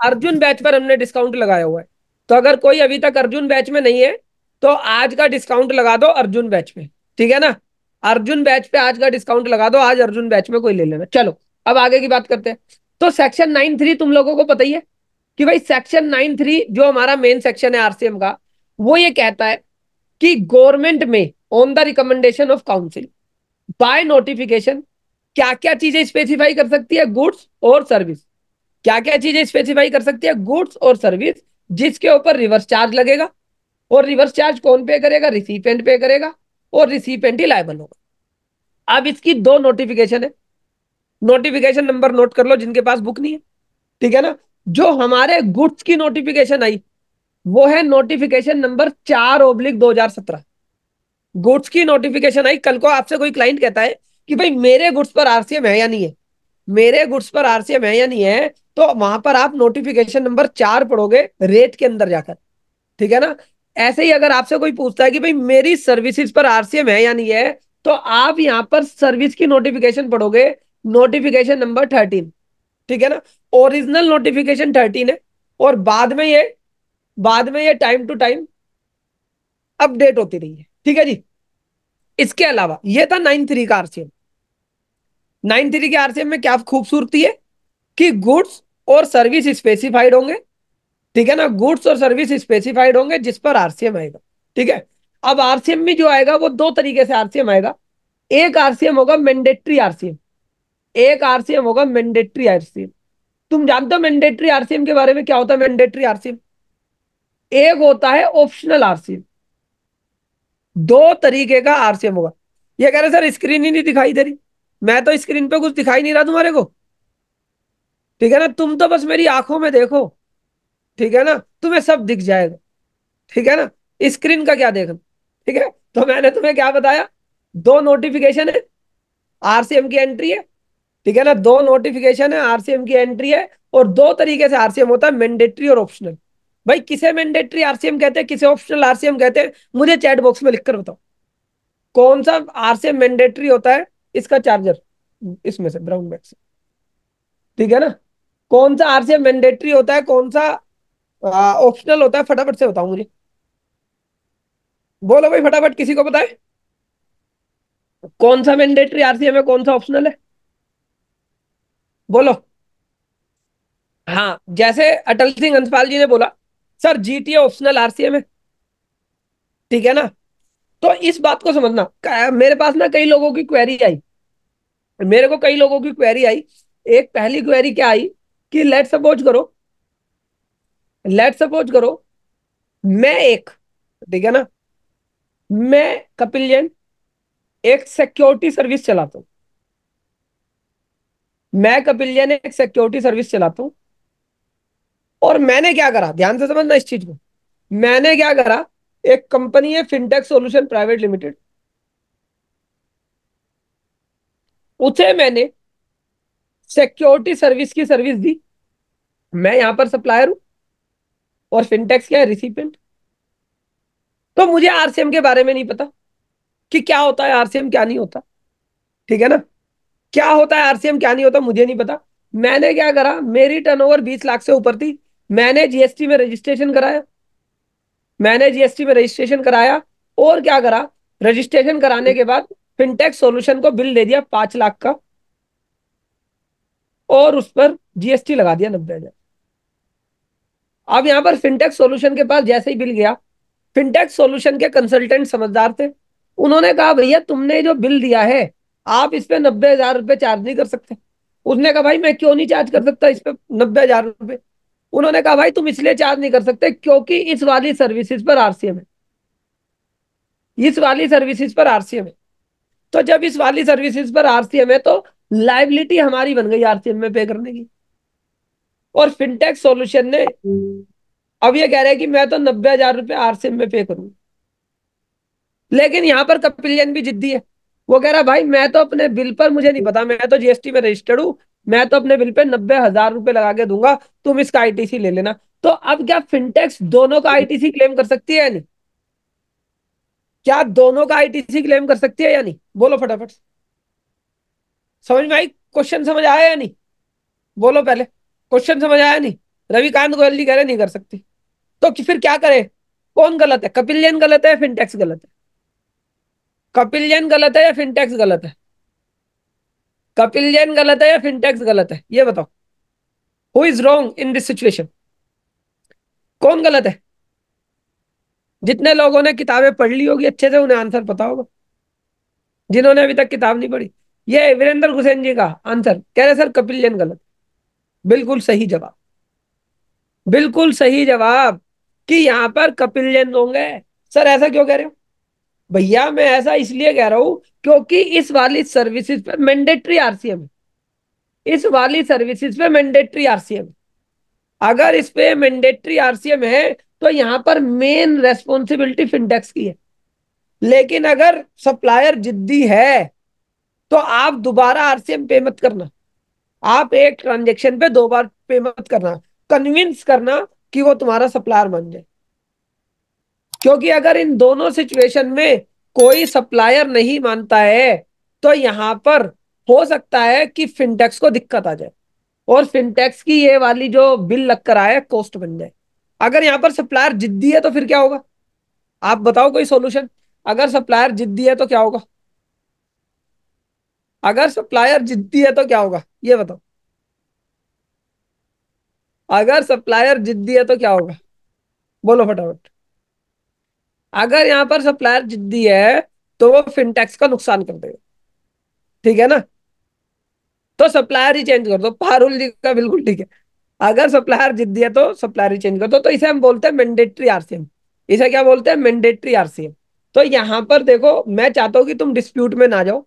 अर्जुन बैच पर हमने डिस्काउंट लगाया हुआ है तो अगर कोई अभी तक अर्जुन बैच में नहीं है तो आज का डिस्काउंट लगा दो अर्जुन बैच में ठीक है ना अर्जुन बैच पे आज का डिस्काउंट लगा दो आज अर्जुन बैच में कोई ले लेना चलो अब आगे की बात करते हैं तो सेक्शन नाइन थ्री तुम लोगों को पता ही है कि भाई सेक्शन नाइन थ्री जो हमारा मेन सेक्शन है आरसीएम का वो ये कहता है कि गवर्नमेंट में on the recommendation of council by notification क्या क्या चीजें स्पेसिफाई कर सकती है गुड्स और सर्विस क्या क्या चीजें स्पेसिफाई कर सकती है गुड्स और सर्विस जिसके ऊपर रिवर्स चार्ज लगेगा और रिवर्स चार्ज कौन पे करेगा रिसीपेंट पे करेगा और रिसीपेंट ही लाइबल होगा अब इसकी दो नोटिफिकेशन है नोटिफिकेशन नंबर नोट कर लो जिनके पास बुक नहीं है ठीक है ना जो हमारे गुड्स की नोटिफिकेशन आई वो है नोटिफिकेशन नंबर चार ओब्लिक दो हजार सत्रह गुड्स की नोटिफिकेशन आई कल को आपसे कोई क्लाइंट कहता है कि भाई मेरे गुड्स पर आरसीएम है या नहीं है मेरे गुड्स पर आरसीएम है या नहीं है तो वहां पर आप नोटिफिकेशन नंबर चार पढ़ोगे रेट के अंदर जाकर ठीक है ना ऐसे ही अगर आपसे कोई पूछता है कि भाई मेरी सर्विसेज पर आरसीएम है या नहीं है तो आप यहाँ पर सर्विस की नोटिफिकेशन पढ़ोगे नोटिफिकेशन नंबर थर्टीन ठीक है ना ओरिजिनल नोटिफिकेशन थर्टीन है और बाद में ये बाद में ये टाइम टू टाइम अपडेट होती रही है ठीक है जी इसके अलावा ये था नाइन थ्री का आरसीएम नाइन थ्री के आरसीएम में क्या खूबसूरती है कि गुड्स और सर्विस स्पेसिफाइड होंगे ठीक है ना गुड्स और सर्विस स्पेसिफाइड होंगे जिस पर आरसीएम आएगा ठीक है अब आरसीएम में जो आएगा वो दो तरीके से आरसीएम आएगा एक आरसीएम होगा मैंडेटरी आरसीएम एक आरसीएम होगा मैंडेटरी आरसीएम तुम जानते हो मैंडेटरी आरसीएम के बारे में क्या होता है मैंडेटरी आरसीएम एक होता है ऑप्शनल आरसीएम दो तरीके का आरसीएम होगा ये कह रहे सर स्क्रीन ही नहीं दिखाई दे रही मैं तो स्क्रीन पे कुछ दिखाई नहीं रहा तुम्हारे को ठीक है ना तुम तो बस मेरी आंखों में देखो ठीक है ना तुम्हें सब दिख जाएगा ठीक है ना स्क्रीन का क्या देखना ठीक है तो मैंने तुम्हें क्या बताया दो नोटिफिकेशन है आरसीएम की एंट्री है ठीक है ना दो नोटिफिकेशन है आरसीएम की एंट्री है और दो तरीके से आरसीएम होता है मैंडेटरी और ऑप्शनल भाई किसे मैंडेटरी आरसीएम कहते हैं किसे ऑप्शनल आरसीएम कहते हैं मुझे चैट बॉक्स में लिखकर बताओ कौन सा आरसीएम मैंडेटरी होता है इसका चार्जर इसमें से ब्राउन बैग से ठीक है ना कौन सा आरसीएम मैंडेटरी होता है कौन सा ऑप्शनल हाँ, होता है फटाफट से बताओ मुझे बोलो भाई फटाफट किसी को बताए कौन सा मैंडेटरी आरसीएम में कौन सा ऑप्शनल है बोलो हाँ जैसे अटल सिंह अंसपाल जी ने बोला सर जीटीए ऑप्शनल आरसीएम है ठीक है ना तो इस बात को समझना मेरे पास ना कई लोगों की क्वेरी आई मेरे को कई लोगों की क्वेरी आई एक पहली क्वेरी क्या आई कि लेट सपोज करो लेट सपोज करो मैं एक ठीक है ना मैं कपिल जैन एक सिक्योरिटी सर्विस चलाता हूं मैं कपिल जैन एक सिक्योरिटी सर्विस चलाता हूं और मैंने क्या करा ध्यान से समझना इस चीज को मैंने क्या करा एक कंपनी है फिनटेक सॉल्यूशन प्राइवेट लिमिटेड उसे मैंने सिक्योरिटी सर्विस की सर्विस दी मैं यहां पर सप्लायर हूं और फिनटेक्स क्या है रिसिपेंट तो मुझे आरसीएम के बारे में नहीं पता कि क्या होता है आरसीएम क्या नहीं होता ठीक है ना क्या होता है आरसीएम क्या नहीं होता मुझे नहीं पता मैंने क्या करा मेरी टर्नओवर 20 लाख से ऊपर थी मैंने जीएसटी में रजिस्ट्रेशन कराया मैंने जीएसटी में रजिस्ट्रेशन कराया और क्या करा रजिस्ट्रेशन कराने के बाद फिनटेक सॉल्यूशन को बिल दे दिया पांच लाख का और उस पर जीएसटी लगा दिया नब्बे हजार अब यहाँ पर फिनटेक सॉल्यूशन के पास जैसे ही बिल गया फिनटेक सॉल्यूशन के कंसल्टेंट समझदार थे उन्होंने कहा भैया तुमने जो बिल दिया है आप इस पे नब्बे हजार रुपए चार्ज नहीं कर सकते उसने कहा भाई मैं क्यों नहीं चार्ज कर सकता इस पे नब्बे हजार रुपए उन्होंने कहा भाई तुम इसलिए चार्ज नहीं कर सकते क्योंकि इस वाली सर्विसेज पर आरसीएम है इस वाली सर्विसेज पर आरसीएम है तो जब इस वाली सर्विसेज पर आरसीएम है तो लाइबिलिटी हमारी बन गई आरसीएम में पे करने की और फिनटेक सॉल्यूशन ने अब ये कह रहे हैं कि मैं तो नब्बे हजार रुपये आरसीएम में पे करूं लेकिन यहां पर कपिलियन भी जिद्दी है वो कह रहा भाई मैं तो अपने बिल पर मुझे नहीं पता मैं तो जीएसटी में रजिस्टर्ड हूं मैं तो अपने बिल पे नब्बे हजार रुपए लगा के दूंगा तुम इसका आईटीसी ले लेना तो अब क्या फिनटेक्स दोनों का आईटीसी क्लेम कर सकती है या नहीं क्या दोनों का आईटीसी क्लेम कर सकती है या नहीं बोलो फटाफट समझ में आई क्वेश्चन समझ आया या नहीं बोलो पहले क्वेश्चन समझ आया नहीं रविकांत जी कह रहे नहीं कर सकती तो फिर क्या करे कौन गलत है कपिल जैन गलत है फिनटेक्स गलत है कपिल जैन गलत है या फिनटेक्स गलत है कपिल जैन गलत है या फिनटेक्स गलत है ये बताओ who is wrong in this situation कौन गलत है जितने लोगों ने किताबें पढ़ ली होगी अच्छे से उन्हें आंसर पता होगा जिन्होंने अभी तक किताब नहीं पढ़ी ये वीरेंद्र हुसैन जी का आंसर कह रहे सर कपिल जैन गलत बिल्कुल सही जवाब बिल्कुल सही जवाब कि यहां पर कपिल जैन होंगे सर ऐसा क्यों कह रहे हो भैया मैं ऐसा इसलिए कह रहा हूं क्योंकि इस वाली सर्विसेज पे मैंडेटरी आरसीएम इस वाली सर्विसेज पे मैंडेटरी आरसीएम अगर इस पे मैंडेटरी आरसीएम है तो यहां पर मेन रेस्पॉन्सिबिलिटी फिनटेक्स की है लेकिन अगर सप्लायर जिद्दी है तो आप दोबारा आरसीएम पे मत करना आप एक ट्रांजेक्शन पे दो बार पे मत करना कन्विंस करना कि वो तुम्हारा सप्लायर बन जाए क्योंकि अगर इन दोनों सिचुएशन में कोई सप्लायर नहीं मानता है तो यहाँ पर हो सकता है कि फिनटेक्स को दिक्कत आ जाए और फिनटेक्स की ये वाली जो बिल लगकर आए आया कॉस्ट बन जाए अगर यहाँ पर सप्लायर जिद्दी है तो फिर क्या होगा आप बताओ कोई सोल्यूशन अगर सप्लायर जिद्दी है तो क्या होगा अगर सप्लायर जिद्दी है तो क्या होगा ये बताओ अगर सप्लायर जिद्दी है तो क्या होगा बोलो फटाफट अगर यहां पर सप्लायर जिद्दी है तो वो फिनटेक्स का नुकसान कर देगा ठीक है ना तो सप्लायर ही चेंज कर दो पारुल जी का बिल्कुल ठीक है अगर सप्लायर जिद्दी है तो सप्लायर ही चेंज कर दो तो इसे हम बोलते हैं मैंडेटरी आरसीएम इसे क्या बोलते हैं मैंडेटरी आरसीएम तो यहां पर देखो मैं चाहता हूं कि तुम डिस्प्यूट में ना जाओ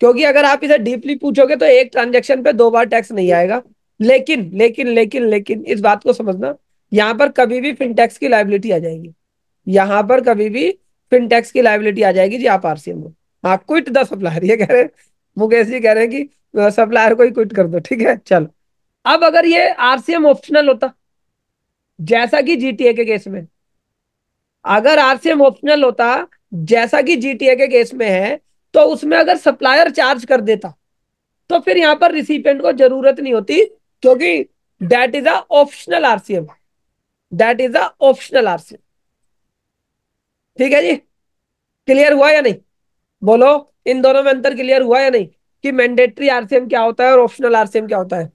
क्योंकि अगर आप इसे डीपली पूछोगे तो एक ट्रांजेक्शन पे दो बार टैक्स नहीं आएगा लेकिन लेकिन लेकिन लेकिन इस बात को समझना यहाँ पर कभी भी फिनटैक्स की लाइबिलिटी आ जाएगी यहाँ पर कभी भी फिनटैक्स की लाइबिलिटी आ जाएगी जी आप आरसीएम हो आप क्विट द सप्लायर ये कह रहे हैं मुकेश जी कह रहे हैं कि सप्लायर को ही क्विट कर दो ठीक है चलो अब अगर ये आरसीएम ऑप्शनल होता जैसा कि जीटीए के केस में अगर आरसीएम ऑप्शनल होता जैसा कि जीटीए के केस में है तो उसमें अगर सप्लायर चार्ज कर देता तो फिर यहां पर रिसीपेंट को जरूरत नहीं होती क्योंकि that is optional RCM that is optional RCM ठीक है जी क्लियर हुआ या नहीं बोलो इन दोनों में अंतर क्लियर हुआ या नहीं कि मैंडेटरी आरसीएम क्या होता है और ऑप्शनल आरसीएम क्या होता है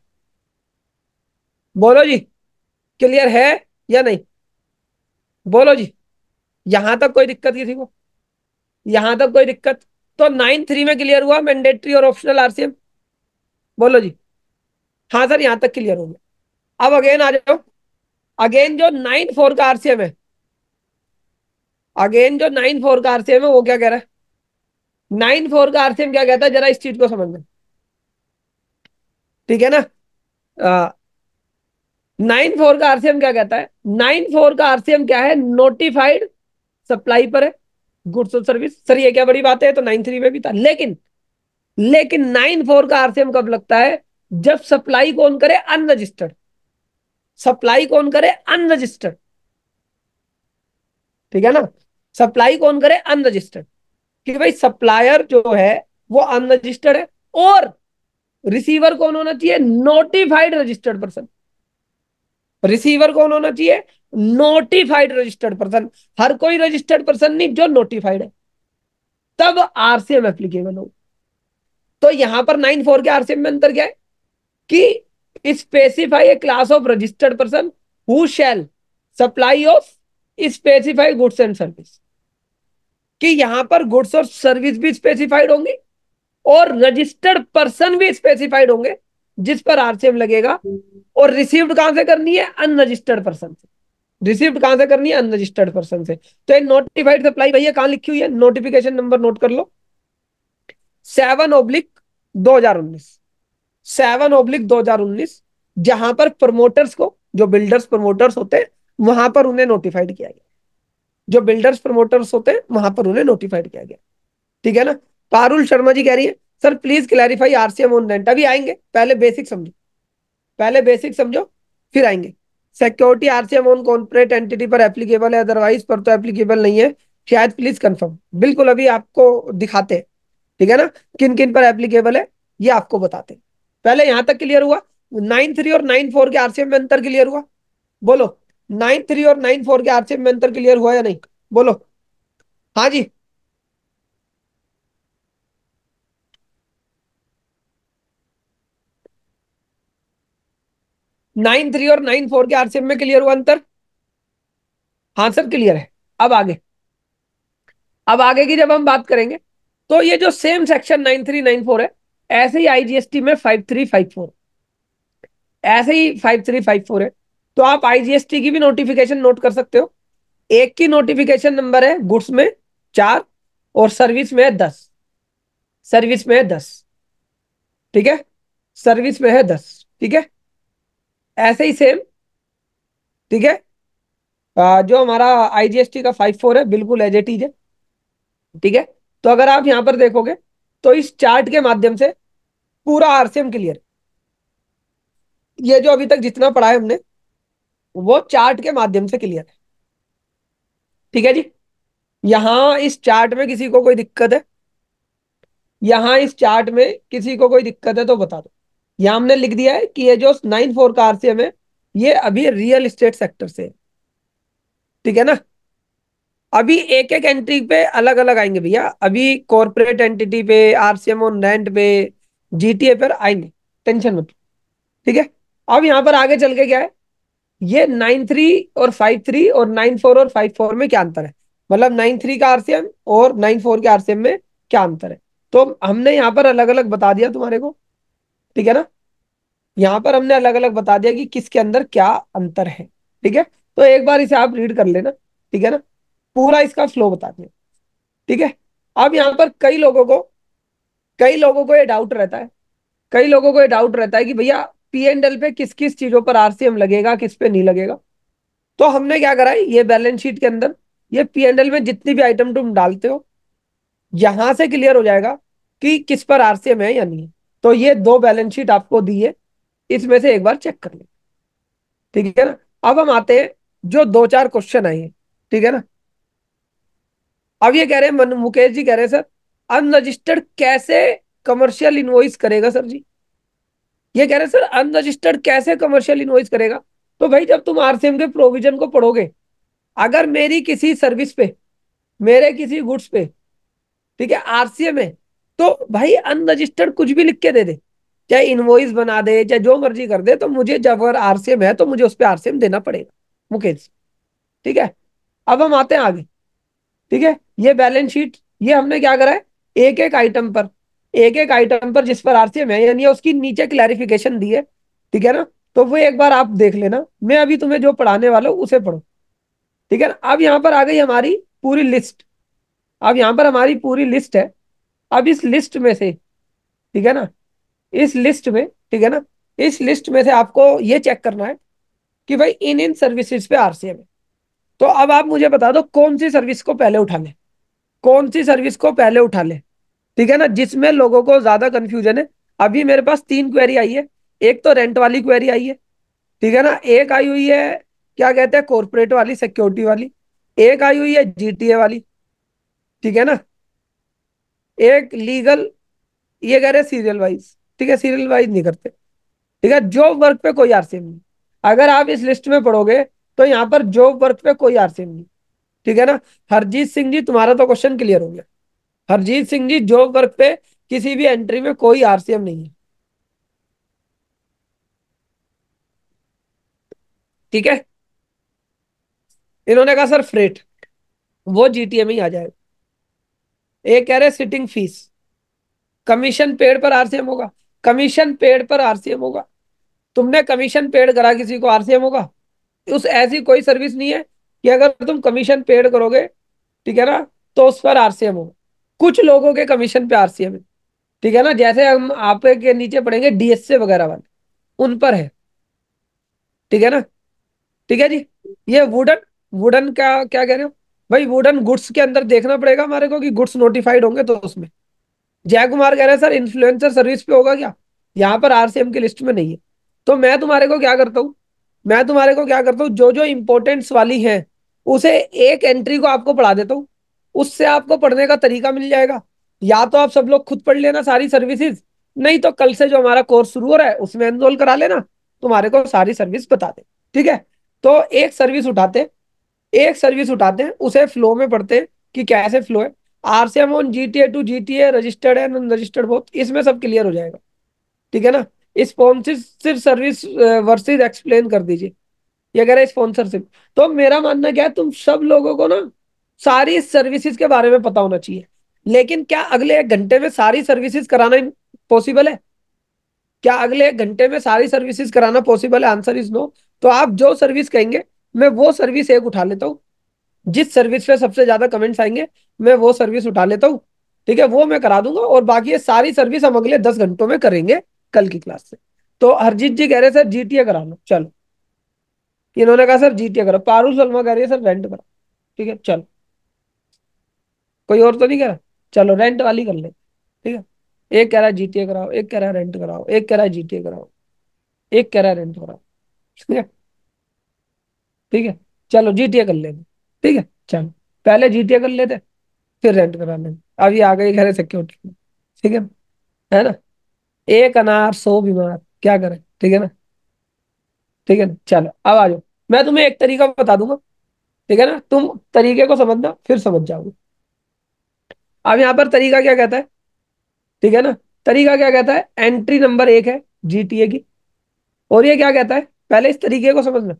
बोलो जी क्लियर है या नहीं बोलो जी यहां तक कोई दिक्कत किसी को यहां तक कोई दिक्कत तो नाइन थ्री में क्लियर हुआ मैंडेटरी और ऑप्शनल आरसीएम बोलो जी हाँ सर यहां तक क्लियर होंगे अब अगेन आ जाओ अगेन जो नाइन फोर का आरसीएम है अगेन जो नाइन फोर का आरसीएम है वो क्या कह रहा है नाइन फोर का आरसीएम क्या कहता है जरा इस चीज को समझना ठीक है ना नाइन फोर का आरसीएम क्या कहता है नाइन फोर का आरसीएम क्या है नोटिफाइड सप्लाई पर है गुड्स एंड सर्विस सर ये क्या बड़ी बात है तो नाइन थ्री में भी था लेकिन लेकिन नाइन फोर का आरसीएम कब लगता है जब सप्लाई कौन करे अनरजिस्टर्ड सप्लाई कौन करे अनरजिस्टर्ड ठीक है ना सप्लाई कौन करे अनरजिस्टर्ड क्योंकि भाई सप्लायर जो है वो अनरजिस्टर्ड है और रिसीवर कौन होना चाहिए नोटिफाइड रजिस्टर्ड पर्सन रिसीवर कौन होना चाहिए नोटिफाइड रजिस्टर्ड पर्सन हर कोई रजिस्टर्ड पर्सन नहीं जो नोटिफाइड है तब आरसीएम एप्लीकेबल हो तो यहां पर नाइन फोर के आरसीएम में अंतर क्या है कि specify a class of registered person who shall supply of specify goods and service कि यहां पर गुड्स और सर्विस भी स्पेसिफाइड होंगे और रजिस्टर्ड पर्सन भी स्पेसिफाइड होंगे जिस पर आरसीएम लगेगा और रिसीव्ड कहां से करनी है अनरजिस्टर्ड पर्सन से रिसीव्ड कहां से करनी है अनरजिस्टर्ड पर्सन से तो ये नोटिफाइड सप्लाई भैया कहां लिखी हुई है नोटिफिकेशन नंबर नोट कर लो सेवन ओब्लिक दो हजार उन्नीस सेवन ओब्लिक दो हजार उन्नीस जहां पर प्रमोटर्स को जो बिल्डर्स प्रमोटर्स होते हैं वहां पर उन्हें नोटिफाइड किया गया जो बिल्डर्स प्रमोटर्स होते हैं वहां पर उन्हें नोटिफाइड किया गया ठीक है ना पारुल तो शर्मा जी कह रही है sir please clarify RCM on rent अभी आएंगे पहले बेसिक समझो पहले बेसिक समझो फिर आएंगे security RCM on corporate entity पर एप्लीकेबल है अदरवाइज पर तो एप्लीकेबल नहीं है शायद प्लीज कंफर्म बिल्कुल अभी आपको दिखाते हैं ठीक है ना किन किन पर एप्लीकेबल है ये आपको बताते हैं पहले यहां तक क्लियर हुआ नाइन थ्री और नाइन फोर के आरसीएम में अंतर क्लियर हुआ बोलो नाइन थ्री और नाइन फोर के आरसीएम में अंतर क्लियर हुआ या नहीं बोलो हाँ जी नाइन थ्री और नाइन फोर के आरसीएम में क्लियर हुआ अंतर हाँ सर क्लियर है अब आगे अब आगे की जब हम बात करेंगे तो ये जो same section nine three nine four है ऐसे ही आईजीएसटी में फाइव थ्री फाइव फोर ऐसे ही फाइव थ्री फाइव फोर है तो आप आईजीएसटी की भी नोटिफिकेशन नोट कर सकते हो एक की नोटिफिकेशन नंबर है गुड्स में चार और सर्विस में है दस सर्विस में है दस ठीक है सर्विस में है दस ठीक है ऐसे ही सेम ठीक है जो हमारा आईजीएसटी का फाइव फोर है बिल्कुल एज एट इज है ठीक है तो अगर आप यहां पर देखोगे तो इस चार्ट के माध्यम से पूरा आरसीएम क्लियर ये जो अभी तक जितना पढ़ा है हमने वो चार्ट के माध्यम से क्लियर है ठीक है जी यहां इस चार्ट में किसी को कोई दिक्कत है यहां इस चार्ट में किसी को कोई दिक्कत है तो बता दो यहां हमने लिख दिया है कि ये जो नाइन फोर का आरसीएम है ये अभी रियल इस्टेट सेक्टर से ठीक है ना अभी एक एक एंट्री पे अलग अलग आएंगे भैया अभी कॉर्पोरेट एंटिटी पे आरसीएम और रेंट पे जीटीए पर आएंगे टेंशन मत ठीक है अब यहाँ पर आगे चल के क्या है ये नाइन थ्री और फाइव थ्री और नाइन फोर और फाइव फोर में क्या अंतर है मतलब नाइन थ्री का आरसीएम और नाइन फोर के आरसीएम में क्या अंतर है तो हमने यहाँ पर अलग अलग बता दिया तुम्हारे को ठीक है ना यहाँ पर हमने अलग अलग बता दिया कि किसके अंदर क्या अंतर है ठीक है तो एक बार इसे आप रीड कर लेना ठीक है ना पूरा इसका फ्लो बता दें ठीक है अब यहाँ पर कई लोगों को कई लोगों को ये डाउट रहता है कई लोगों को ये डाउट रहता है कि भैया पी एंड एल पे किस किस चीजों पर आरसीएम लगेगा किस पे नहीं लगेगा तो हमने क्या करा ये बैलेंस शीट के अंदर ये पी एंड एल में जितनी भी आइटम तुम डालते हो यहां से क्लियर हो जाएगा कि किस पर आरसीएम है या नहीं तो ये दो बैलेंस शीट आपको दी है इसमें से एक बार चेक कर लें ठीक है ना अब हम आते हैं जो दो चार क्वेश्चन आए हैं ठीक है ना अब ये कह रहे हैं मुकेश जी कह रहे हैं सर अनरजिस्टर्ड कैसे कमर्शियल इन्वॉइस करेगा सर जी ये कह रहे हैं सर अनरजिस्टर्ड कैसे कमर्शियल इनवॉइस करेगा तो भाई जब तुम आरसीएम के प्रोविजन को पढ़ोगे अगर मेरी किसी सर्विस पे मेरे किसी गुड्स पे ठीक है आरसीएम है तो भाई अनरजिस्टर्ड कुछ भी लिख के दे दे चाहे इनवॉइस बना दे चाहे जो मर्जी कर दे तो मुझे जब अगर आरसीएम है तो मुझे उस पर आरसीएम देना पड़ेगा मुकेश ठीक है अब हम आते हैं आगे ठीक है ये बैलेंस शीट ये हमने क्या करा है एक एक आइटम पर एक एक आइटम पर जिस पर आरसीएम है यानी उसकी नीचे क्लैरिफिकेशन दी है ठीक है ना तो वो एक बार आप देख लेना मैं अभी तुम्हें जो पढ़ाने वाला हूँ उसे पढ़ो ठीक है अब यहाँ पर आ गई हमारी पूरी लिस्ट अब यहाँ पर हमारी पूरी लिस्ट है अब इस लिस्ट में से ठीक है ना इस लिस्ट में ठीक है ना इस लिस्ट में से आपको ये चेक करना है कि भाई इन इन सर्विसेज पे आरसीएम है तो अब आप मुझे बता दो कौन सी सर्विस को पहले उठा लें कौन सी सर्विस को पहले उठा लें ठीक है ना जिसमें लोगों को ज्यादा कंफ्यूजन है अभी मेरे पास तीन क्वेरी आई है एक तो रेंट वाली क्वेरी आई है ठीक है ना एक आई हुई है क्या कहते हैं कॉरपोरेट वाली सिक्योरिटी वाली एक आई हुई है जीटीए वाली ठीक है ना एक लीगल ये कह रहे सीरियल वाइज ठीक है सीरियल वाइज नहीं करते ठीक है जॉब वर्क पे कोई आरसीएम नहीं अगर आप इस लिस्ट में पढ़ोगे तो यहाँ पर जॉब वर्क पे कोई आरसीएम नहीं ठीक है ना हरजीत सिंह जी तुम्हारा तो क्वेश्चन क्लियर हो गया हरजीत सिंह जी जॉब वर्क पे किसी भी एंट्री में कोई आरसीएम नहीं है ठीक है इन्होंने कहा सर फ्रेट वो जीटीए में ही आ जाएगा ये कह रहे सिटिंग फीस कमीशन पेड पर आरसीएम होगा कमीशन पेड पर आरसीएम होगा तुमने कमीशन पेड करा किसी को आरसीएम होगा उस ऐसी कोई सर्विस नहीं है कि अगर तुम कमीशन पेड करोगे ठीक है ना तो उस पर आरसीएम होगा कुछ लोगों के कमीशन पे आरसीएम है ठीक है ना जैसे हम आपके नीचे पड़ेंगे डीएसए वगैरह वाले उन पर है ठीक है ना ठीक है जी ये वुडन वुडन का क्या कह रहे हो भाई वुडन गुड्स के अंदर देखना पड़ेगा हमारे को कि गुड्स नोटिफाइड होंगे तो उसमें जय कुमार कह रहे हैं सर इन्फ्लुएंसर सर्विस पे होगा क्या यहाँ पर आरसीएम की लिस्ट में नहीं है तो मैं तुम्हारे को क्या करता हूँ मैं तुम्हारे को क्या करता हूँ जो जो इम्पोर्टेंट्स वाली है उसे एक एंट्री को आपको पढ़ा देता हूँ उससे आपको पढ़ने का तरीका मिल जाएगा या तो आप सब लोग खुद पढ़ लेना सारी सर्विसेज नहीं तो कल से जो हमारा कोर्स शुरू हो रहा है उसमें एनरोल करा लेना तुम्हारे को सारी सर्विस बता दे ठीक है तो एक सर्विस उठाते हैं एक सर्विस उठाते हैं उसे फ्लो में पढ़ते हैं कि कैसे फ्लो है R RCM on a to G T A registered है नॉन रजिस्टर्ड बोथ इसमें सब क्लियर हो जाएगा ठीक है ना स्पॉन्सरशिप सर्विस वर्सेज एक्सप्लेन कर दीजिए ये कह रहे स्पॉन्सरशिप तो मेरा मानना क्या है तुम सब लोगों को ना सारी सर्विसेज के बारे में पता होना चाहिए लेकिन क्या अगले एक घंटे में सारी सर्विसेज कराना पॉसिबल है क्या अगले एक घंटे में सारी सर्विसेज कराना पॉसिबल है आंसर इज नो तो आप जो सर्विस कहेंगे मैं वो सर्विस एक उठा लेता हूँ जिस सर्विस पे सबसे ज्यादा कमेंट्स आएंगे मैं वो सर्विस उठा लेता हूँ ठीक है वो मैं करा दूंगा और बाकी ये सारी सर्विस हम अगले दस घंटों में करेंगे कल की क्लास से तो हरजीत जी कह रहे सर जीटीए करा लो चलो इन्होंने कहा सर जीटीए करो पारू सलमा कह रही है सर रेंट करा ठीक है चलो कोई और तो नहीं कह रहा चलो रेंट वाली कर ले ठीक है एक कह रहा है जीटीए कराओ एक कह रहा है रेंट कराओ एक कह रहा है जीटीए कराओ एक कह रहा है रेंट कराओ ठीक है ठीक है चलो जीटीए कर लेते ठीक है चलो पहले जीटीए कर लेते फिर रेंट करा लेते अभी आ गई घर सिक्योरिटी ठीक है है ना एक अनार सो बीमार क्या करें ठीक है ना ठीक है ना चलो अब आ जाओ मैं तुम्हें एक तरीका बता दूंगा ठीक है ना तुम तरीके को समझना फिर समझ जाओगे अब यहाँ पर तरीका क्या कहता है ठीक है ना तरीका क्या कहता है एंट्री नंबर एक है जीटीए की और ये क्या कहता है पहले इस तरीके को समझना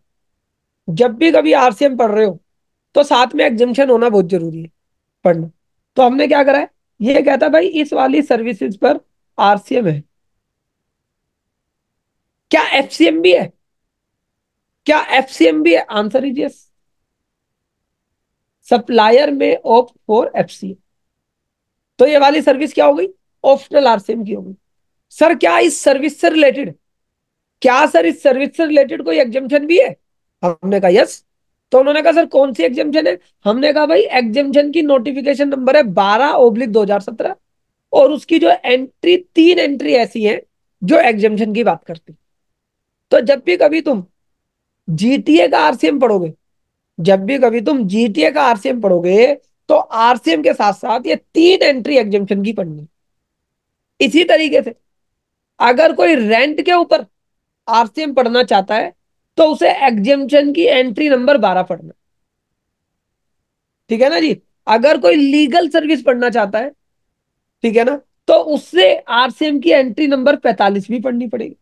जब भी कभी आरसीएम पढ़ रहे हो तो साथ में एग्जिमशन होना बहुत जरूरी है पढ़ना तो हमने क्या करा है ये कहता भाई इस वाली सर्विसेज पर आरसीएम है क्या एफसीएम भी है क्या एफसीएम भी है आंसर इज यस सप्लायर में ऑफ फॉर एफसीएम तो ये वाली सर्विस क्या हो गई ऑप्शनल आरसीएम की हो गई सर क्या इस सर्विस से रिलेटेड क्या सर इस सर्विस से रिलेटेड कोई एग्जिमशन भी है हमने कहा यस तो उन्होंने कहा सर कौन सी एग्जेम्पन है हमने कहा भाई एग्जेम्पन की नोटिफिकेशन नंबर है बारह ओब्लिक दो हजार सत्रह और उसकी जो एंट्री तीन एंट्री ऐसी है जो एग्जेम्पन की बात करती तो जब भी कभी तुम जीटीए का आरसीएम पढ़ोगे जब भी कभी तुम जीटीए का आरसीएम पढ़ोगे तो आरसीएम के साथ साथ ये तीन एंट्री एग्जेम्पन की पढ़नी इसी तरीके से अगर कोई रेंट के ऊपर आरसीएम पढ़ना चाहता है तो उसे एग्जेपन की एंट्री नंबर बारह पढ़ना ठीक है ना जी अगर कोई लीगल सर्विस पढ़ना चाहता है ठीक है ना तो उससे आरसीएम की एंट्री नंबर पैतालीस भी पढ़नी पड़ेगी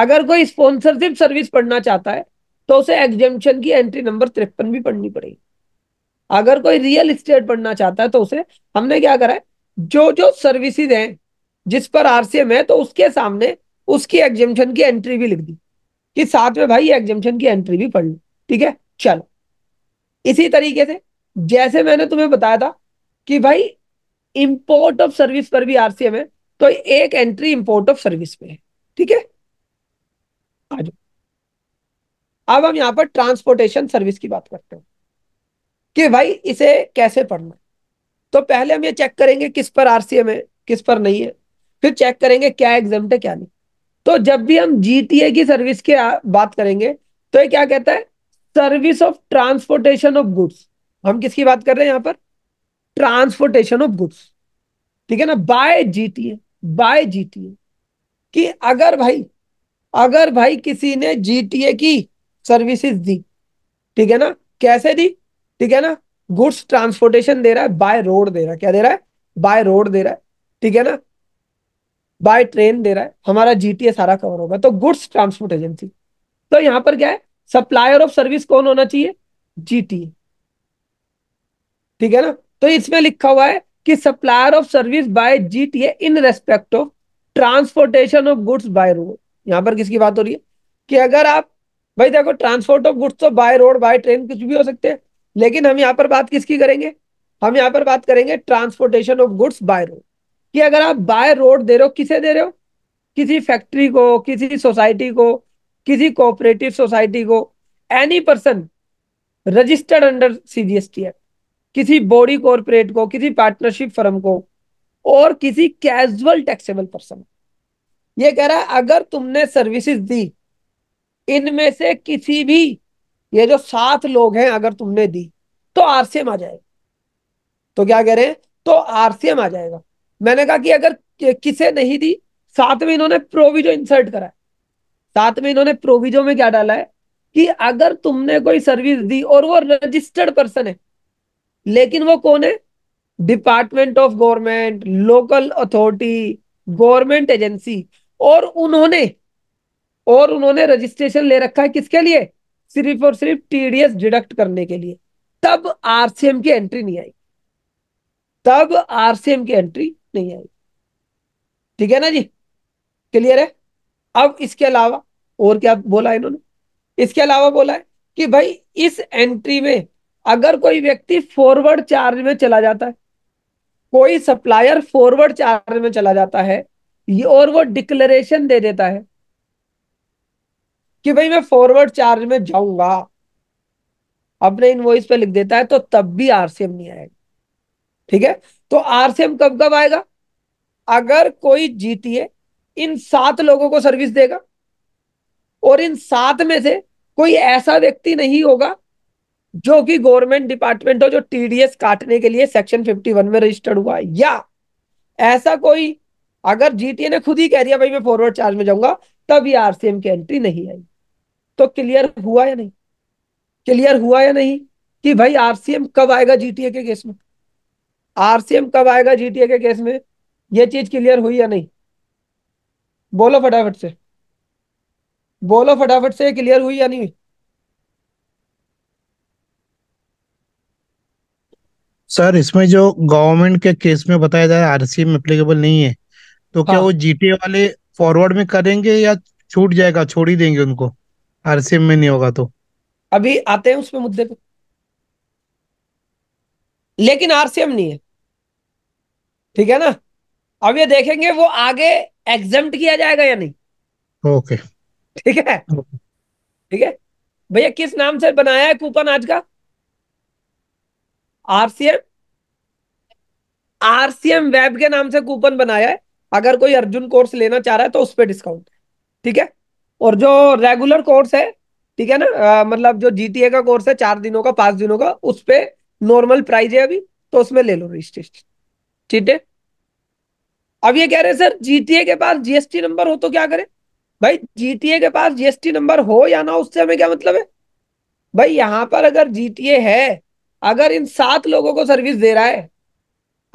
अगर कोई स्पॉन्सरशिप सर्विस पढ़ना चाहता है तो उसे एग्जेपन की एंट्री नंबर तिरपन भी पढ़नी पड़ेगी अगर कोई रियल इस्टेट पढ़ना चाहता है तो उसे हमने क्या करा है जो जो सर्विसेज हैं जिस पर आरसीएम है तो उसके सामने उसकी एग्जेपन की एंट्री भी लिख दी कि साथ में भाई एग्जामेशन की एंट्री भी पढ़ लो ठीक है चलो इसी तरीके से जैसे मैंने तुम्हें बताया था कि भाई इंपोर्ट ऑफ सर्विस पर भी आरसीएम है तो एक एंट्री इंपोर्ट ऑफ सर्विस पे है ठीक है आ जाओ अब हम यहां पर ट्रांसपोर्टेशन सर्विस की बात करते हैं कि भाई इसे कैसे पढ़ना तो पहले हम ये चेक करेंगे किस पर आरसीएम है किस पर नहीं है फिर चेक करेंगे क्या एग्जाम है क्या नहीं तो जब भी हम जीटीए की सर्विस की बात करेंगे तो ये क्या कहता है service of transportation of goods हम किसकी बात कर रहे हैं यहां पर ट्रांसपोर्टेशन ऑफ गुड्स ठीक है ना बाय जीटीए बाय जीटीए कि अगर भाई अगर भाई किसी ने जीटीए की सर्विसेज दी ठीक है ना कैसे दी ठीक है ना गुड्स ट्रांसपोर्टेशन दे रहा है बाय रोड दे रहा है क्या दे रहा है बाय रोड दे रहा है ठीक है ना बाय ट्रेन दे रहा है हमारा जीटीए सारा कवर होगा तो गुड्स ट्रांसपोर्ट एजेंसी तो यहां पर क्या है सप्लायर ऑफ सर्विस कौन होना चाहिए जीटीए ठीक है ना तो इसमें लिखा हुआ है कि supplier of service by GTA in respect of transportation of goods by road यहां पर किसकी बात हो रही है कि अगर आप भाई देखो ट्रांसपोर्ट ऑफ गुड्स तो बाय रोड बाय ट्रेन कुछ भी हो सकते हैं लेकिन हम यहाँ पर बात किसकी करेंगे हम यहाँ पर बात करेंगे transportation of goods by road कि अगर आप बाय रोड दे रहे हो किसे दे रहे हो किसी फैक्ट्री को किसी सोसाइटी को किसी कोऑपरेटिव सोसाइटी को any person registered under CGST act किसी बॉडी कॉरपोरेट को किसी पार्टनरशिप फर्म को और किसी कैजुअल टैक्सेबल पर्सन ये कह रहा है अगर तुमने सर्विसेज दी इनमें से किसी भी ये जो सात लोग हैं अगर तुमने दी तो आरसीएम आ जाएगा तो क्या कह रहे हैं तो आरसीएम आ जाएगा मैंने कहा कि अगर किसे नहीं दी साथ में इन्होंने प्रोविजो इंसर्ट करा साथ में इन्होंने प्रोविजो में क्या डाला है कि अगर तुमने कोई सर्विस दी और वो रजिस्टर्ड पर्सन है लेकिन वो कौन है department of government local authority government agency और उन्होंने और उन्होंने रजिस्ट्रेशन ले रखा है किसके लिए सिर्फ और सिर्फ टीडीएस डिडक्ट करने के लिए तब आरसीएम की एंट्री नहीं आई तब आरसीएम की एंट्री नहीं आएगी ठीक है ना जी क्लियर है अब इसके अलावा और क्या बोला इन्होंने इसके अलावा बोला है कि भाई इस एंट्री में अगर कोई व्यक्ति फॉरवर्ड चार्ज में चला जाता है कोई सप्लायर फॉरवर्ड चार्ज में चला जाता है ये और वो डिक्लेरेशन दे देता है कि भाई मैं फॉरवर्ड चार्ज में जाऊंगा अपने इनवॉइस पे लिख देता है तो तब भी आरसीएम नहीं आएगा ठीक है तो आरसीएम कब कब आएगा अगर कोई जीतीए इन सात लोगों को सर्विस देगा और इन सात में से कोई ऐसा व्यक्ति नहीं होगा जो कि गवर्नमेंट डिपार्टमेंट हो जो टीडीएस काटने के लिए सेक्शन 51 में रजिस्टर्ड हुआ है या ऐसा कोई अगर जीटीए ने खुद ही कह दिया भाई मैं फॉरवर्ड चार्ज में जाऊंगा तब ये आरसीएम की एंट्री नहीं आई तो क्लियर हुआ या नहीं क्लियर हुआ या नहीं कि भाई आरसीएम कब आएगा जीटीए के केस में आरसीएम कब आएगा जीटीए के केस में ये चीज क्लियर हुई या नहीं बोलो फटाफट से बोलो फटाफट से क्लियर हुई या नहीं सर इसमें जो गवर्नमेंट के केस में बताया जाए आरसीएम एप्लीकेबल नहीं है तो क्या हाँ। वो जीटीए वाले फॉरवर्ड में करेंगे या छूट जाएगा छोड़ ही देंगे उनको आरसीएम में नहीं होगा तो अभी आते हैं उसमें मुद्दे पे लेकिन आरसीएम नहीं है ठीक है ना अब ये देखेंगे वो आगे एग्जाम किया जाएगा या नहीं ओके ठीक है ठीक है भैया किस नाम से बनाया है कूपन आज का आरसीएम आरसीएम वेब के नाम से कूपन बनाया है अगर कोई अर्जुन कोर्स लेना चाह रहा है तो उस पर डिस्काउंट ठीक है और जो रेगुलर कोर्स है ठीक है ना मतलब जो जीटीए का कोर्स है चार दिनों का पांच दिनों का उस पर नॉर्मल प्राइस है अभी तो उसमें ले लो रजिस्ट्रेशन ठीक है अब ये कह रहे सर जीटीए के पास जीएसटी नंबर हो तो क्या करें भाई जीटीए के पास जीएसटी नंबर हो या ना उससे हमें क्या मतलब है भाई यहां पर अगर जीटीए है अगर इन सात लोगों को सर्विस दे रहा है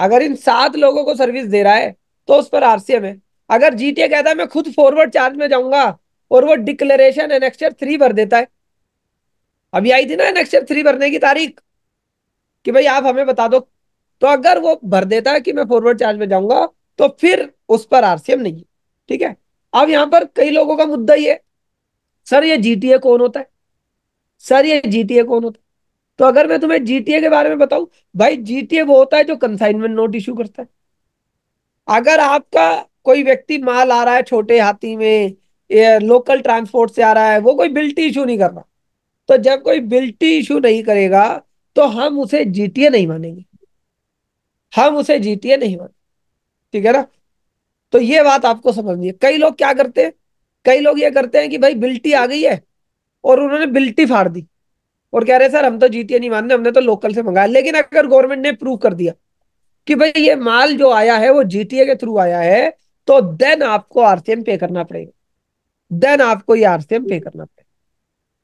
अगर इन सात लोगों को सर्विस दे रहा है तो उस पर आरसीएम है अगर जीटीए कहता है मैं खुद फॉरवर्ड चार्ज में जाऊंगा और वो डिक्लेरेशन एनेक्चर थ्री भर देता है अभी आई थी ना एनेक्चर थ्री भरने की तारीख कि भाई आप हमें बता दो तो अगर वो भर देता है कि मैं फॉरवर्ड चार्ज में जाऊंगा तो फिर उस पर आरसीएम नहीं है ठीक है अब यहां पर कई लोगों का मुद्दा ये सर ये जीटीए कौन होता है सर ये जीटीए कौन होता है तो अगर मैं तुम्हें जीटीए के बारे में बताऊं भाई जीटीए वो होता है जो कंसाइनमेंट नोट इश्यू करता है अगर आपका कोई व्यक्ति माल आ रहा है छोटे हाथी में लोकल ट्रांसपोर्ट से आ रहा है वो कोई बिल्टी इशू नहीं कर रहा तो जब कोई बिल्टी इशू नहीं करेगा तो हम उसे जीटीए नहीं मानेंगे हम उसे जीटीए नहीं मानते ठीक है ना तो ये बात आपको समझनी है कई लोग क्या करते हैं कई लोग ये करते हैं कि भाई बिल्टी आ गई है और उन्होंने बिल्टी फाड़ दी और कह रहे सर हम तो जीटीए नहीं मानते हमने तो लोकल से मंगाया लेकिन अगर गवर्नमेंट ने प्रूव कर दिया कि भाई ये माल जो आया है वो जीटीए के थ्रू आया है तो देन आपको आरसीएम पे करना पड़ेगा देन आपको ये आरसीएम पे करना पड़ेगा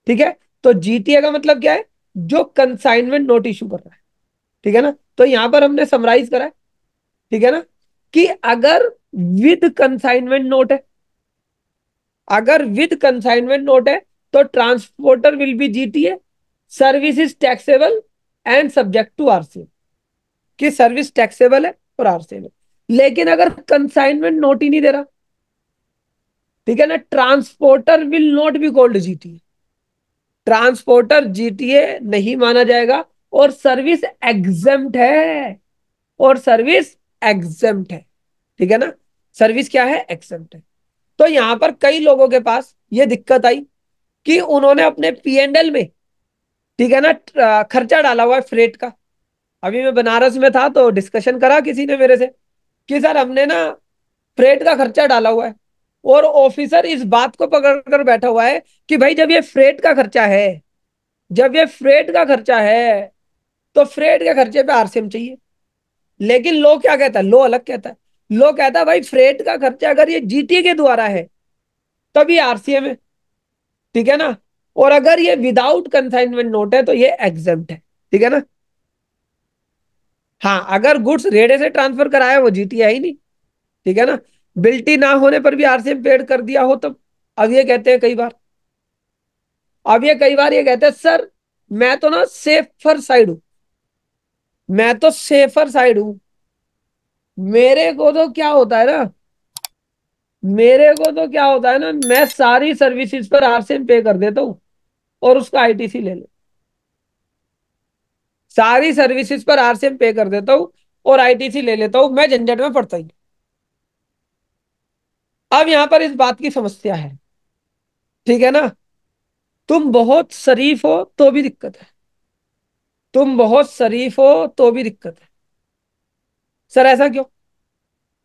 ठीक है तो जीटीए का मतलब क्या है जो कंसाइनमेंट नोट इशू कर रहा है ठीक है ना तो यहां पर हमने समराइज करा है ठीक है ना कि अगर विद कंसाइनमेंट नोट है अगर विद कंसाइनमेंट नोट है तो transporter will be GTA service is taxable and subject to RCM कि सर्विस टैक्सेबल है और आरसीएम है लेकिन अगर कंसाइनमेंट नोट ही नहीं दे रहा ठीक है ना transporter will not be called GTA transporter GTA नहीं माना जाएगा और सर्विस एग्जेम्प्ट है और सर्विस एग्जेम्प्ट है ठीक है ना सर्विस क्या है एग्जेम्प्ट है तो यहां पर कई लोगों के पास ये दिक्कत आई कि उन्होंने अपने एल में ठीक है ना खर्चा डाला हुआ है फ्रेट का अभी मैं बनारस में था तो डिस्कशन करा किसी ने मेरे से कि सर हमने ना फ्रेट का खर्चा डाला हुआ है और ऑफिसर इस बात को पकड़ कर बैठा हुआ है कि भाई जब ये फ्रेट का खर्चा है जब ये फ्रेट का खर्चा है तो फ्रेट के खर्चे पे आरसीएम चाहिए लेकिन लो क्या कहता है लो अलग कहता है लो कहता है भाई फ्रेट का खर्चा अगर ये जीटी के द्वारा है तभी आरसीएम है ठीक है ना और अगर ये विदाउट कंसाइनमेंट नोट है तो ये एग्जाम है ठीक है ना हाँ अगर गुड्स रेडे से ट्रांसफर कराया वो जीटीए है ही नहीं ठीक है ना बिल्टी ना होने पर भी आरसीएम पेड कर दिया हो तब अब ये कहते हैं कई बार अब ये कई बार ये कहते हैं सर मैं तो ना सेफर साइड हूं मैं तो सेफर साइड हूं मेरे को तो क्या होता है ना मेरे को तो क्या होता है ना मैं सारी सर्विसेज पर आरसीएम पे कर देता हूँ और उसका आईटीसी ले ले सारी सर्विसेज पर आरसीएम पे कर देता हूं और आईटीसी ले लेता हूं मैं झंझट में पड़ता ही अब यहां पर इस बात की समस्या है ठीक है ना तुम बहुत शरीफ हो तो भी दिक्कत है तुम बहुत शरीफ हो तो भी दिक्कत है सर ऐसा क्यों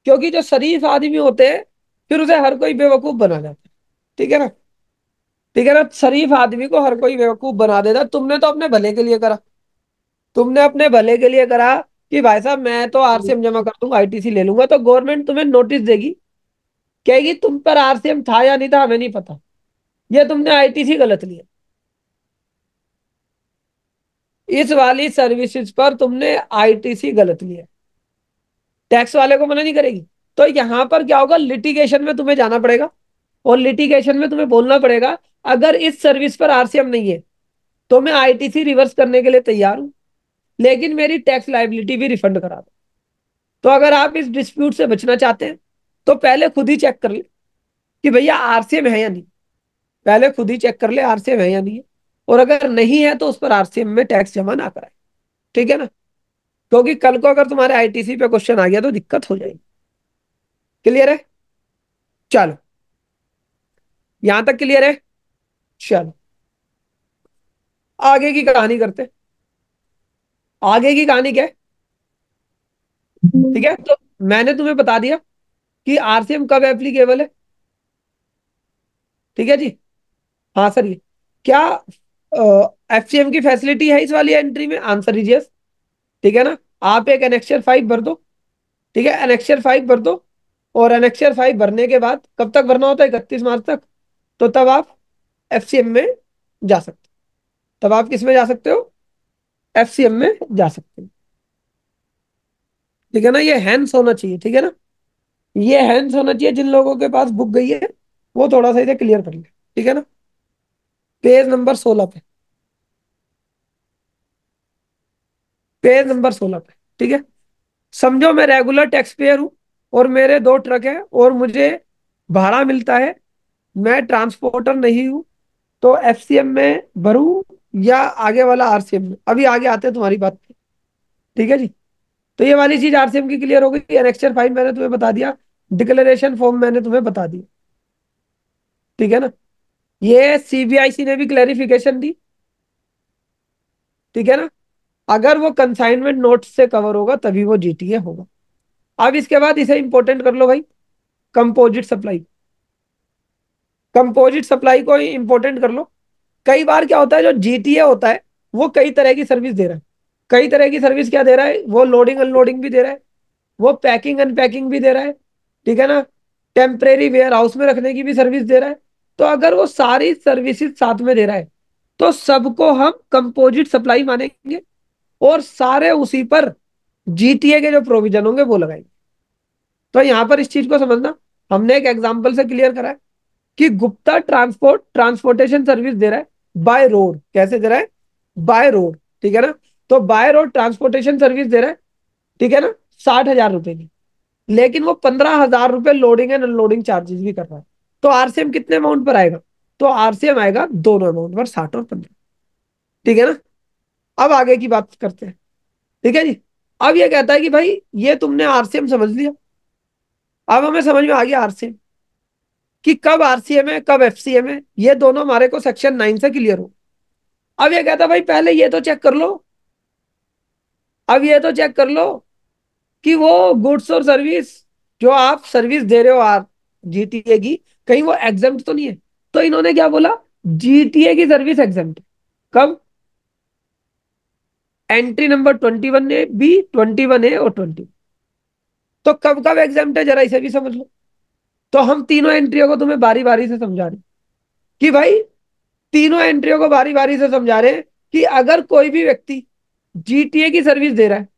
क्योंकि जो शरीफ आदमी होते हैं फिर उसे हर कोई बेवकूफ बना जाता है ठीक है ना ठीक है ना शरीफ आदमी को हर कोई बेवकूफ बना देता तुमने तो अपने भले के लिए करा तुमने अपने भले के लिए करा कि भाई साहब मैं तो आरसीएम जमा कर दूंगा आईटीसी ले लूंगा तो गवर्नमेंट तुम्हें नोटिस देगी कहेगी तुम पर आरसीएम था या नहीं था हमें नहीं पता ये तुमने आईटीसी गलत लिया इस वाली सर्विसेज पर तुमने आईटीसी गलत लिया टैक्स वाले को मना नहीं करेगी तो यहां पर क्या होगा लिटिगेशन में तुम्हें जाना पड़ेगा और लिटिगेशन में तुम्हें बोलना पड़ेगा अगर इस सर्विस पर आरसीएम नहीं है तो मैं आईटीसी रिवर्स करने के लिए तैयार हूं लेकिन मेरी टैक्स लाइबिलिटी भी रिफंड करा दो तो अगर आप इस डिस्प्यूट से बचना चाहते हैं तो पहले खुद ही चेक कर ले कि भैया आरसीएम है या नहीं पहले खुद ही चेक कर ले आरसीएम है या नहीं है और अगर नहीं है तो उस पर आरसीएम में टैक्स जमा ना कराए ठीक है ना क्योंकि कल को अगर तुम्हारे आईटीसी पे क्वेश्चन आ गया तो दिक्कत हो जाएगी क्लियर है चलो यहां तक क्लियर है चलो आगे की कहानी करते आगे की कहानी क्या है ठीक है तो मैंने तुम्हें बता दिया कि आरसीएम कब एप्लीकेबल है ठीक है जी हाँ सर ये क्या एफ uh, की फैसिलिटी है इस वाली एंट्री में आंसर इज यस ठीक है ना आप एक एनेक्शर फाइव भर दो ठीक है एनेक्शर फाइव भर दो और एनेक्शर फाइव भरने के बाद कब तक भरना होता है इकतीस मार्च तक तो तब आप एफ में जा सकते हो तब आप किस में जा सकते हो एफ में जा सकते हो ठीक है ना ये हैंड्स होना चाहिए ठीक है ना ये हैंड्स होना चाहिए जिन लोगों के पास बुक गई है वो थोड़ा सा इसे क्लियर कर ले ठीक है ना पेज नंबर सोलह पे पेज नंबर सोलह पे ठीक है समझो मैं रेगुलर टैक्स पेयर हूं और मेरे दो ट्रक हैं और मुझे भाड़ा मिलता है मैं ट्रांसपोर्टर नहीं हूं तो एफ में भरू या आगे वाला आरसीएम में अभी आगे आते हैं तुम्हारी बात पे ठीक है जी तो ये वाली चीज आरसीएम की क्लियर हो गई एनेक्स्चर फाइव मैंने तुम्हें बता दिया डिक्लेरेशन फॉर्म मैंने तुम्हें बता दिया ठीक है ना ये सीबीआईसी ने भी क्लैरिफिकेशन दी ठीक है ना अगर वो कंसाइनमेंट नोट से कवर होगा तभी वो जीटीए होगा अब इसके बाद इसे इंपोर्टेंट कर लो भाई कंपोजिट सप्लाई कंपोजिट सप्लाई को इंपोर्टेंट कर लो कई बार क्या होता है जो जीटीए होता है वो कई तरह की सर्विस दे रहा है कई तरह की सर्विस क्या दे रहा है वो लोडिंग अनलोडिंग भी दे रहा है वो पैकिंग अनपैकिंग भी दे रहा है ठीक है ना टेम्परेरी वेयर हाउस में रखने की भी सर्विस दे रहा है तो अगर वो सारी सर्विसेज साथ में दे रहा है तो सबको हम कंपोजिट सप्लाई मानेंगे और सारे उसी पर जीटीए के जो प्रोविजन होंगे वो लगाएंगे तो यहां पर इस चीज को समझना हमने एक एग्जाम्पल से क्लियर करा है कि गुप्ता ट्रांसपोर्ट ट्रांसपोर्टेशन सर्विस दे रहा है बाय रोड कैसे दे रहा है बाय रोड ठीक है ना तो बाय रोड ट्रांसपोर्टेशन सर्विस दे रहा है ठीक है ना साठ हजार रुपए की लेकिन वो पंद्रह हजार रुपए लोडिंग एंड अनलोडिंग चार्जेस भी कर रहा है तो आरसीएम कितने अमाउंट पर आएगा तो आरसीएम आएगा दोनों अमाउंट पर साठ और पंद्रह ठीक है ना अब आगे की बात करते हैं ठीक है जी अब ये कहता है कि भाई ये तुमने आरसीएम समझ लिया अब हमें समझ में आ गया आरसीएम कि कब आरसीएम है कब एफसीएम है ये दोनों हमारे को सेक्शन नाइन से क्लियर हो अब ये कहता भाई पहले ये तो चेक कर लो अब ये तो चेक कर लो कि वो गुड्स और सर्विस जो आप सर्विस दे रहे हो आर जीटीए की कहीं वो एग्जाम तो नहीं है तो इन्होंने क्या बोला जीटीए की सर्विस एग्जाम कब entry number twenty one A B twenty one A और ट्वेंटी तो कब कब एग्जाम है जरा इसे भी समझ लो तो हम तीनों एंट्रियों को तुम्हें बारी बारी से समझा रहे कि भाई तीनों एंट्रियों को बारी बारी से समझा रहे कि अगर कोई भी व्यक्ति जीटीए की सर्विस दे रहा है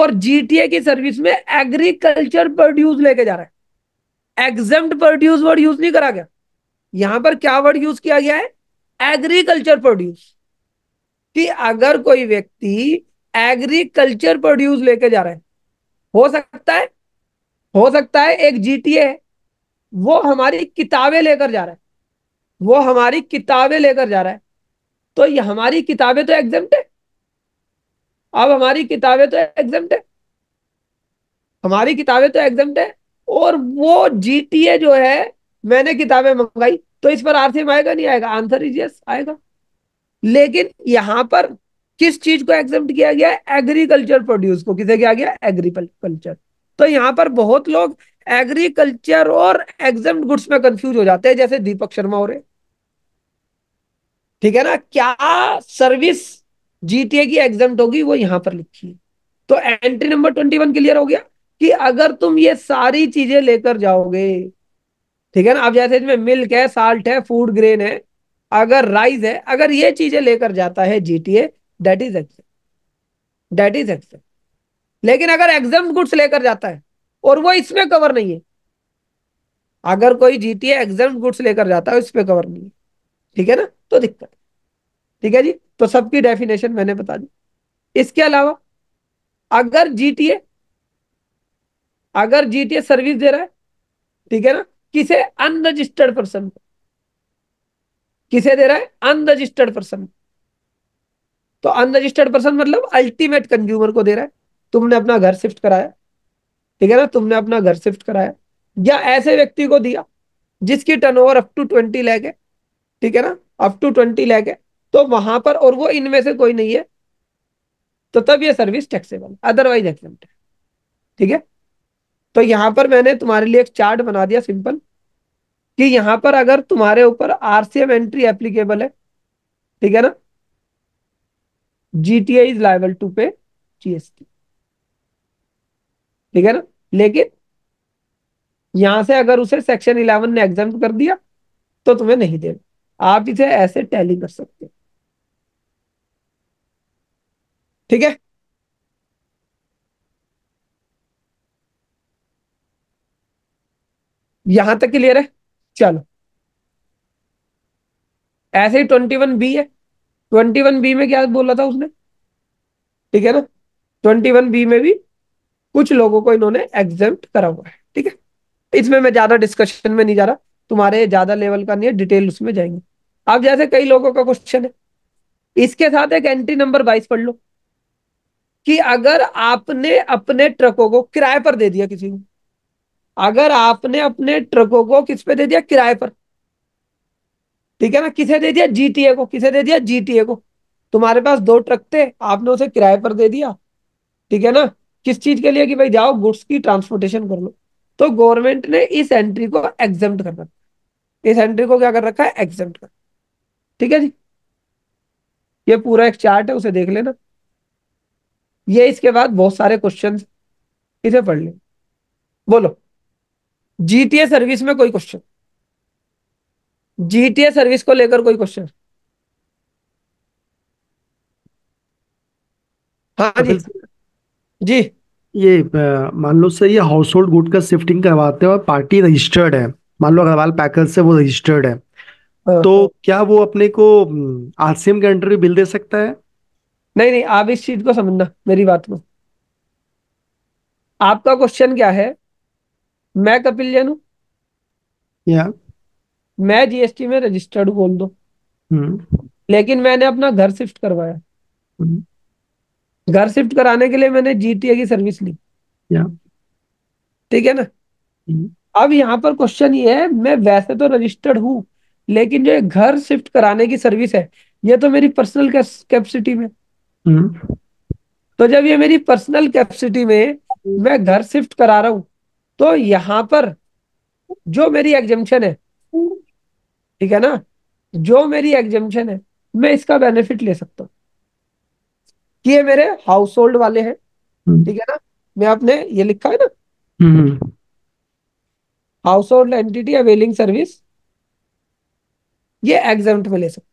और जीटीए की सर्विस में एग्रीकल्चर प्रोड्यूस लेके जा रहा है एग्जाम प्रोड्यूस वर्ड यूज नहीं करा गया यहां पर क्या वर्ड यूज किया गया है एग्रीकल्चर प्रोड्यूस कि अगर कोई व्यक्ति एग्रीकल्चर प्रोड्यूस लेके जा रहा है हो सकता है हो सकता है एक जीटीए है वो हमारी किताबें लेकर जा रहा है वो हमारी किताबें लेकर जा रहा है तो ये हमारी किताबें तो एग्जाम है अब हमारी किताबें तो एग्जाम है हमारी किताबें तो एग्जाम है और वो जीटीए जो है मैंने किताबें मंगाई तो इस पर आरसीएम आएगा नहीं आएगा आंसर इज यस आएगा लेकिन यहां पर किस चीज को एग्जाम किया गया एग्रीकल्चर प्रोड्यूस को किसे किया गया एग्रीकल्चर तो यहाँ पर बहुत लोग एग्रीकल्चर और एग्जाम गुड्स में कंफ्यूज हो जाते हैं जैसे दीपक शर्मा हो रहे ठीक है ना क्या सर्विस जीटीए की एग्जाम होगी वो यहां पर लिखी है तो entry number twenty one clear हो गया कि अगर तुम ये सारी चीजें लेकर जाओगे ठीक है ना अब जैसे इसमें मिल्क है साल्ट है फूड ग्रेन है अगर राइस है अगर ये चीजें लेकर जाता है GTA that is exempt that is exempt लेकिन अगर एग्जाम गुड्स लेकर जाता है और वो इसमें कवर नहीं है अगर कोई जीटीए एग्जाम गुड्स लेकर जाता है इसमें कवर नहीं है ठीक है ना तो दिक्कत ठीक है जी तो सबकी डेफिनेशन मैंने बता दी इसके अलावा अगर जीटीए अगर जीटीए सर्विस दे रहा है ठीक है ना किसे अनरजिस्टर्ड पर्सन को किसे दे रहा है अनरजिस्टर्ड पर्सन तो अनरजिस्टर्ड पर्सन मतलब अल्टीमेट कंज्यूमर को दे रहा है तुमने अपना घर शिफ्ट कराया ठीक है ना तुमने अपना घर शिफ्ट कराया या ऐसे व्यक्ति को दिया जिसकी turnover up to twenty lakh है ठीक है ना अप टू ट्वेंटी लैक है तो वहां पर और वो इनमें से कोई नहीं है तो तब ये सर्विस टैक्सेबल अदरवाइज एक्सेप्ट ठीक है तो यहां पर मैंने तुम्हारे लिए एक चार्ट बना दिया सिंपल कि यहां पर अगर तुम्हारे ऊपर आरसीएम एंट्री एप्लीकेबल है ठीक है ना GTA is liable to pay GST ठीक है ना लेकिन यहां से अगर उसे सेक्शन इलेवन ने एग्जाम कर दिया तो तुम्हें नहीं देना आप इसे ऐसे टैली कर सकते हो ठीक है यहां तक क्लियर है चलो ऐसे ही ट्वेंटी वन बी है ट्वेंटी वन बी में क्या बोला था उसने ठीक है ना ट्वेंटी वन बी में भी कुछ लोगों को इन्होंने एग्जाम करा हुआ है ठीक है इसमें मैं ज्यादा डिस्कशन में नहीं जा रहा तुम्हारे ज्यादा लेवल का नहीं है डिटेल उसमें जाएंगे अब जैसे कई लोगों का क्वेश्चन है इसके साथ एक एंट्री नंबर बाईस पढ़ लो कि अगर आपने अपने ट्रकों को किराए पर दे दिया किसी को अगर आपने अपने ट्रकों को किस पे दे दिया किराए पर ठीक है ना किसे दे दिया जीटीए को किसे दे दिया जीटीए को तुम्हारे पास दो ट्रक थे आपने उसे किराए पर दे दिया ठीक है ना किस चीज के लिए कि भाई जाओ गुड्स की ट्रांसपोर्टेशन कर लो तो गवर्नमेंट ने इस एंट्री को एग्जाम कर रखा इस एंट्री को क्या कर रखा है एग्जाम कर ठीक है जी ये पूरा एक चार्ट है उसे देख लेना ये इसके बाद बहुत सारे क्वेश्चन इसे पढ़ लें बोलो जीटीए सर्विस में कोई क्वेश्चन जीटीए सर्विस को लेकर कोई क्वेश्चन हाँ जी जी ये मान लो सर ये हाउस होल्ड गुड का शिफ्टिंग करवाते हैं और पार्टी रजिस्टर्ड है मान लो अग्रवाल पैकर से वो रजिस्टर्ड है हाँ। तो क्या वो अपने को आरसीएम के अंडर भी बिल दे सकता है नहीं नहीं आप इस चीज को समझना मेरी बात को आपका क्वेश्चन क्या है मैं कपिल जैन हूँ yeah. मैं जीएसटी में रजिस्टर्ड बोल दो hmm. लेकिन मैंने अपना घर शिफ्ट करवाया hmm. घर शिफ्ट कराने के लिए मैंने जीटीए की सर्विस ली ठीक है ना hmm. अब यहाँ पर क्वेश्चन ये है मैं वैसे तो रजिस्टर्ड हूँ लेकिन जो घर शिफ्ट कराने की सर्विस है ये तो मेरी पर्सनल कैपेसिटी में तो जब ये मेरी पर्सनल कैपेसिटी में मैं घर शिफ्ट करा रहा हूँ तो यहां पर जो मेरी एग्जम्पन है ठीक है ना जो मेरी एग्जम्पन है मैं इसका बेनिफिट ले सकता हूँ ये मेरे हाउस होल्ड वाले हैं हम्म। ठीक है ना मैं आपने ये लिखा है ना household entity availing service ये एग्जाम में ले सकते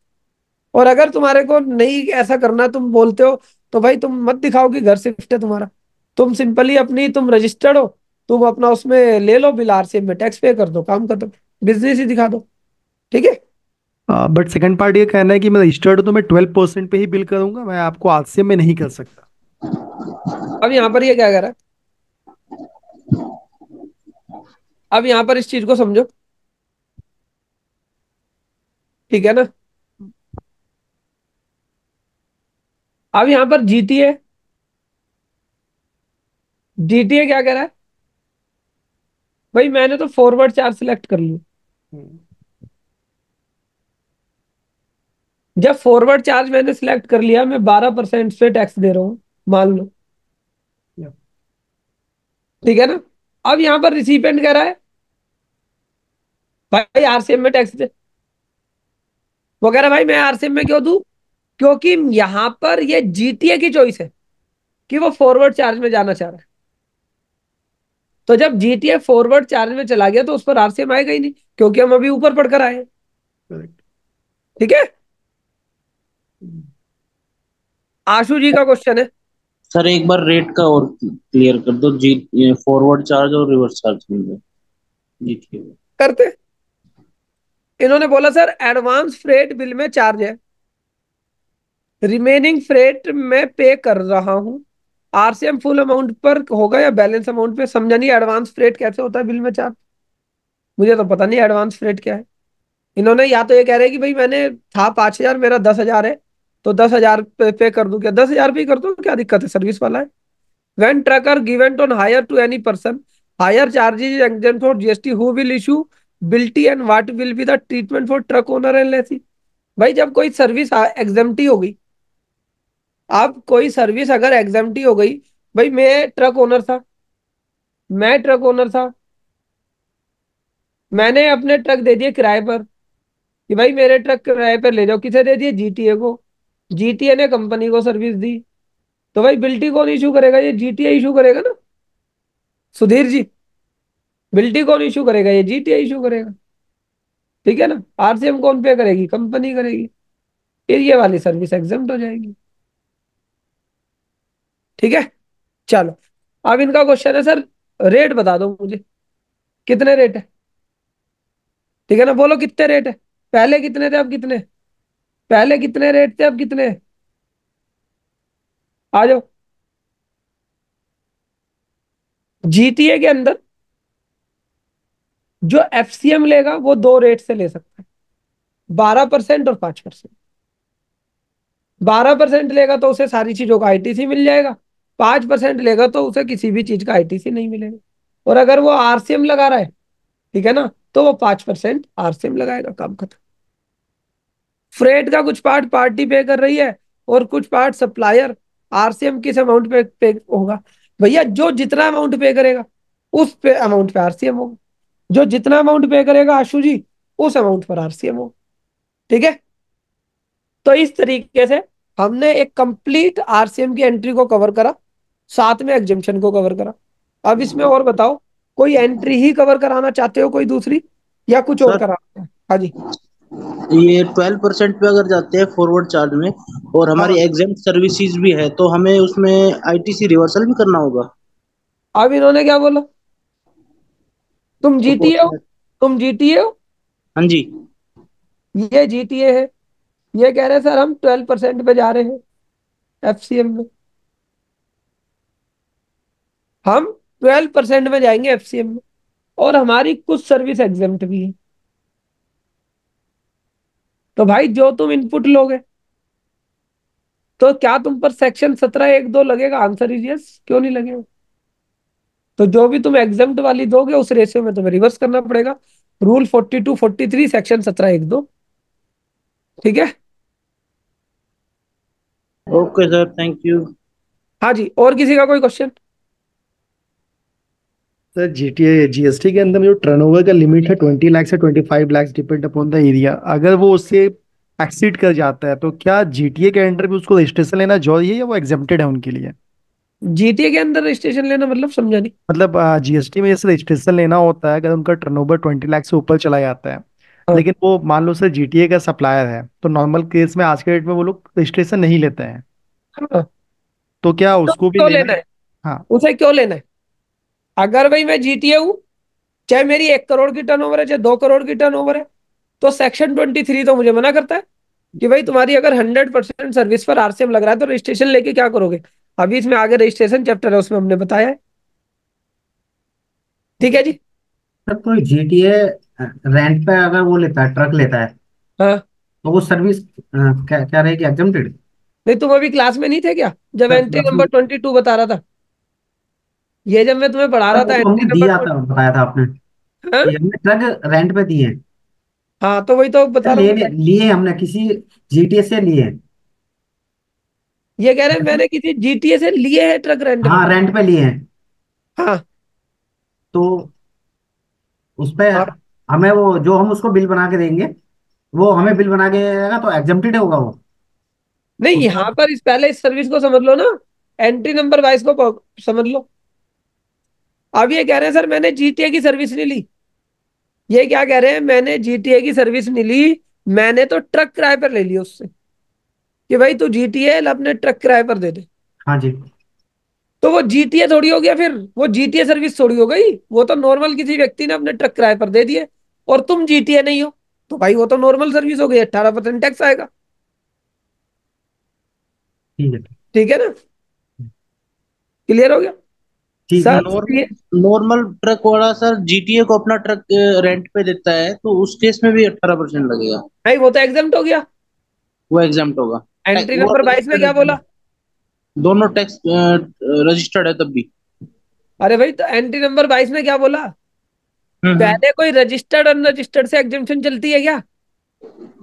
और अगर तुम्हारे को नहीं ऐसा करना तुम बोलते हो तो भाई तुम मत दिखाओ कि घर शिफ्ट है तुम्हारा तुम सिंपली अपनी तुम रजिस्टर्ड हो तुम अपना उसमें ले लो बिल आरसीएम में टैक्स पे कर दो काम कर दो बिजनेस ही दिखा दो ठीक है बट सेकंड पार्ट ये कहना है कि मैं रजिस्टर्ड तो मैं ट्वेल्व परसेंट पे ही बिल करूंगा मैं आपको आरसीएम में नहीं कर सकता अब यहाँ पर ये क्या कह रहा है अब यहाँ पर इस चीज को समझो ठीक है ना अब यहां पर जीटीए जीटीए क्या कह रहा है भाई मैंने तो फॉरवर्ड चार सिलेक्ट कर लिया हम्म। जब फॉरवर्ड चार्ज मैंने सिलेक्ट कर लिया मैं बारह परसेंट से टैक्स दे रहा हूँ मान लो ठीक है ना अब यहां पर रिसीपेंट कह रहा है भाई आरसीएम में टैक्स दे वो कह रहा भाई मैं आरसीएम में क्यों दू क्योंकि यहां पर ये जीटीए की चॉइस है कि वो फॉरवर्ड चार्ज में जाना चाह रहा है तो जब जीटीए फॉरवर्ड चार्ज में चला गया तो उस पर आरसीएम आएगा ही नहीं क्योंकि हम अभी ऊपर पढ़कर आए ठीक है आशु जी का क्वेश्चन है सर एक बार रेट का और क्लियर कर दो जी फॉरवर्ड चार्ज और रिवर्स चार्ज जीटीए करते इन्होंने बोला सर एडवांस फ्रेट बिल में चार्ज है रिमेनिंग फ्रेट में पे कर रहा हूं आरसीएम फुल अमाउंट पर होगा या बैलेंस अमाउंट पे समझा नहीं एडवांस फ्रेट कैसे होता है बिल में चार मुझे तो पता नहीं एडवांस फ्रेट क्या है इन्होंने या तो ये कह रहे हैं कि भाई मैंने था पांच हजार मेरा दस हजार है तो दस हजार पे, पे कर दू क्या दस हजार पे कर दूं क्या दिक्कत है सर्विस वाला है when trucker given on hire to any person hire charges exempt for GST who will issue बिल्टी and what will be the treatment for truck owner and lessee भाई जब कोई सर्विस एग्जेम्प्टी होगी आप कोई सर्विस अगर एग्जाम हो गई भाई मैं ट्रक ओनर था मैं ट्रक ओनर था मैंने अपने ट्रक दे दिए किराए पर कि भाई मेरे ट्रक किराए पर ले जाओ किसे दे दिए जीटीए को जीटीए ने कंपनी को सर्विस दी तो भाई बिल्टी कौन इशू करेगा ये जीटीए इशू करेगा ना सुधीर जी बिल्टी कौन इशू करेगा ये जीटीए इशू करेगा ठीक है ना आरसीएम कौन पे करेगी कंपनी करेगी फिर ये वाली सर्विस एग्जाम हो जाएगी ठीक है चलो अब इनका क्वेश्चन है सर रेट बता दो मुझे कितने रेट है ठीक है ना बोलो कितने रेट है पहले कितने थे अब कितने पहले कितने रेट थे अब कितने आ जाओ जीटीए के अंदर जो एफसीएम लेगा वो दो रेट से ले सकता है बारह परसेंट और पांच परसेंट बारह परसेंट लेगा तो उसे सारी चीजों का आईटीसी मिल जाएगा पांच परसेंट लेगा तो उसे किसी भी चीज का आईटीसी नहीं मिलेगा और अगर वो आरसीएम लगा रहा है ठीक है ना तो वो पांच परसेंट आरसीएम लगाएगा काम खत्म फ्रेट का कुछ पार्ट पार्टी पे कर रही है और कुछ पार्ट सप्लायर आरसीएम किस अमाउंट पे पे होगा भैया जो जितना अमाउंट पे करेगा उस पे अमाउंट पे आरसीएम होगा जो जितना अमाउंट पे करेगा आशु जी उस अमाउंट पर आरसीएम होगा ठीक है तो इस तरीके से हमने एक कंप्लीट आरसीएम की एंट्री को कवर करा साथ में एग्जिमशन को कवर करा अब इसमें और बताओ कोई एंट्री ही कवर कराना चाहते हो कोई दूसरी या कुछ और कराना हाँ जी ये ट्वेल्व परसेंट पे अगर जाते हैं फॉरवर्ड चार्ज में और हमारी एग्जाम हाँ। सर्विसेज भी है तो हमें उसमें आईटीसी रिवर्सल भी करना होगा अब इन्होंने क्या बोला तुम जीटीए तो हो तुम जीटीए हो हाँ जी ये जीटीए है ये कह रहे हैं सर हम ट्वेल्व परसेंट पे जा रहे हैं एफसीएम में हम ट्वेल्व परसेंट में जाएंगे एफ में और हमारी कुछ सर्विस एग्जाम भी है तो भाई जो तुम इनपुट लोगे तो क्या तुम पर सेक्शन सत्रह एक दो लगेगा आंसर इज यस क्यों नहीं लगेगा तो जो भी तुम एग्जाम वाली दोगे उस रेशियो में तुम्हें रिवर्स करना पड़ेगा rule forty two forty three section सत्रह एक दो ठीक है ओके सर थैंक यू हाँ जी और किसी का कोई क्वेश्चन सर जीटीए जीएसटी के अंदर जो टर्नओवर का लिमिट है ट्वेंटी लैक्स से twenty five lakhs depend upon the area अगर वो उससे एक्सीड कर जाता है तो क्या जीटीए के अंडर भी उसको रजिस्ट्रेशन लेना जरूरी है या वो एग्जेप्टेड है उनके लिए जीटीए के अंदर रजिस्ट्रेशन लेना मतलब समझा नहीं मतलब जीएसटी में जैसे रजिस्ट्रेशन लेना होता है अगर उनका टर्न ओवर ट्वेंटी लाख से ऊपर चला जाता है हाँ। लेकिन वो मान लो सर जीटीए का सप्लायर है तो नॉर्मल केस में आज के डेट में वो लोग रजिस्ट्रेशन नहीं लेते हैं हाँ। तो क्या तो उसको भी लेना, लेना है हाँ उसे क्यों लेना है अगर भाई मैं जीटीए हूं चाहे मेरी एक करोड़ की टर्न है चाहे दो करोड़ की टर्न है तो सेक्शन ट्वेंटी थ्री तो मुझे मना करता है कि भाई तुम्हारी अगर हंड्रेड परसेंट सर्विस पर आरसीएम लग रहा है तो रजिस्ट्रेशन लेके क्या करोगे अभी इसमें आगे रजिस्ट्रेशन चैप्टर है उसमें हमने बताया है ठीक है जी तो जीटीए रेंट पे अगर वो लेता है ट्रक लेता है हाँ तो वो सर्विस क्या क्या रहेगी एग्जम्प्टेड नहीं तुम अभी क्लास में नहीं थे क्या जब एंट्री नंबर ट्वेंटी टू बता रहा था ये जब मैं तुम्हें पढ़ा रहा था तो हमने दिया था बताया था आपने हाँ? हमने ट्रक रेंट पे दिए हाँ तो वही तो बता रहा लिए हमने किसी जीटीए से लिए ये कह रहे हैं मैंने किसी जीटीए से लिए है ट्रक रेंट हाँ रेंट पे लिए हैं हाँ तो उस उसपे हमें वो जो हम उसको बिल बना के देंगे वो हमें बिल बना के देगा तो एग्जम्प्टेड होगा वो नहीं यहाँ पर इस पहले इस सर्विस को समझ लो ना एंट्री नंबर वाइज को समझ लो अब ये कह रहे हैं सर मैंने जीटीए की सर्विस नहीं ली ये क्या कह रहे हैं मैंने जीटीए की सर्विस नहीं ली मैंने तो ट्रक किराए पर ले लिया उससे कि भाई तू जीटीए अपने ट्रक किराए पर दे दे हाँ जी तो वो जीटीए थोड़ी हो गया फिर वो जीटीए सर्विस थोड़ी हो गई वो तो नॉर्मल किसी व्यक्ति ने अपने ट्रक किराए पर दे दिए और तुम जीटीए नहीं हो तो भाई वो तो नॉर्मल सर्विस हो गई अट्ठारह परसेंट टैक्स आएगा ठीक है ना क्लियर हम्म। हो गया नॉर्मल ट्रक वाला सर जीटीए को अपना ट्रक रेंट पे देता है तो उस केस में भी अठारह परसेंट लगेगा नहीं वो तो एग्जाम हो गया वो एग्जाम होगा एंट्री नंबर तो बाईस में क्या बोला दोनों टैक्स रजिस्टर्ड है तब भी अरे भाई तो एंट्री नंबर बाईस में क्या बोला हम्म, हम्म। पहले कोई रजिस्टर्ड अनरजिस्टर्ड से एग्जामेशन चलती है क्या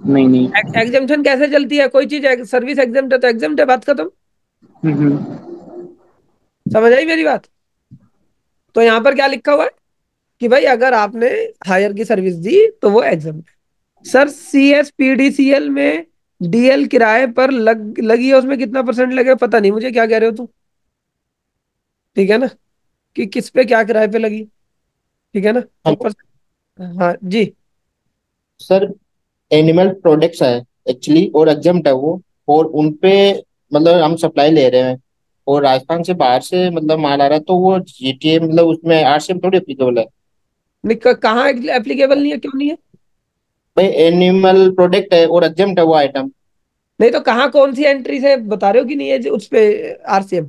नहीं नहीं एग्जामेशन कैसे चलती है कोई चीज सर्विस एग्जाम है तो एग्जाम है बात खत्म हम्म, समझ आई मेरी बात हम्म तो यहाँ पर क्या लिखा हुआ है कि भाई अगर आपने हायर की सर्विस दी तो वो exempt sir C S P D C L में डीएल किराए पर लग लगी है उसमें कितना परसेंट लगे पता नहीं मुझे क्या कह रहे हो तुम ठीक है ना कि किस पे क्या किराए पे लगी ठीक है ना हाँ जी सर एनिमल प्रोडक्ट्स है एक्चुअली और एग्जाम है वो और उनपे मतलब हम सप्लाई ले रहे हैं और राजस्थान से बाहर से मतलब माल आ रहा है तो वो जीटीए मतलब उसमें आरसीएम थोड़ी एप्लीकेबल है नहीं कहाँ एप्लीकेबल नहीं है क्यों नहीं है भाई एनिमल प्रोडक्ट है और एग्जेम्प्ट है वो आइटम नहीं तो कहाँ कौन सी एंट्री से बता रहे हो कि नहीं है उस पे आरसीएम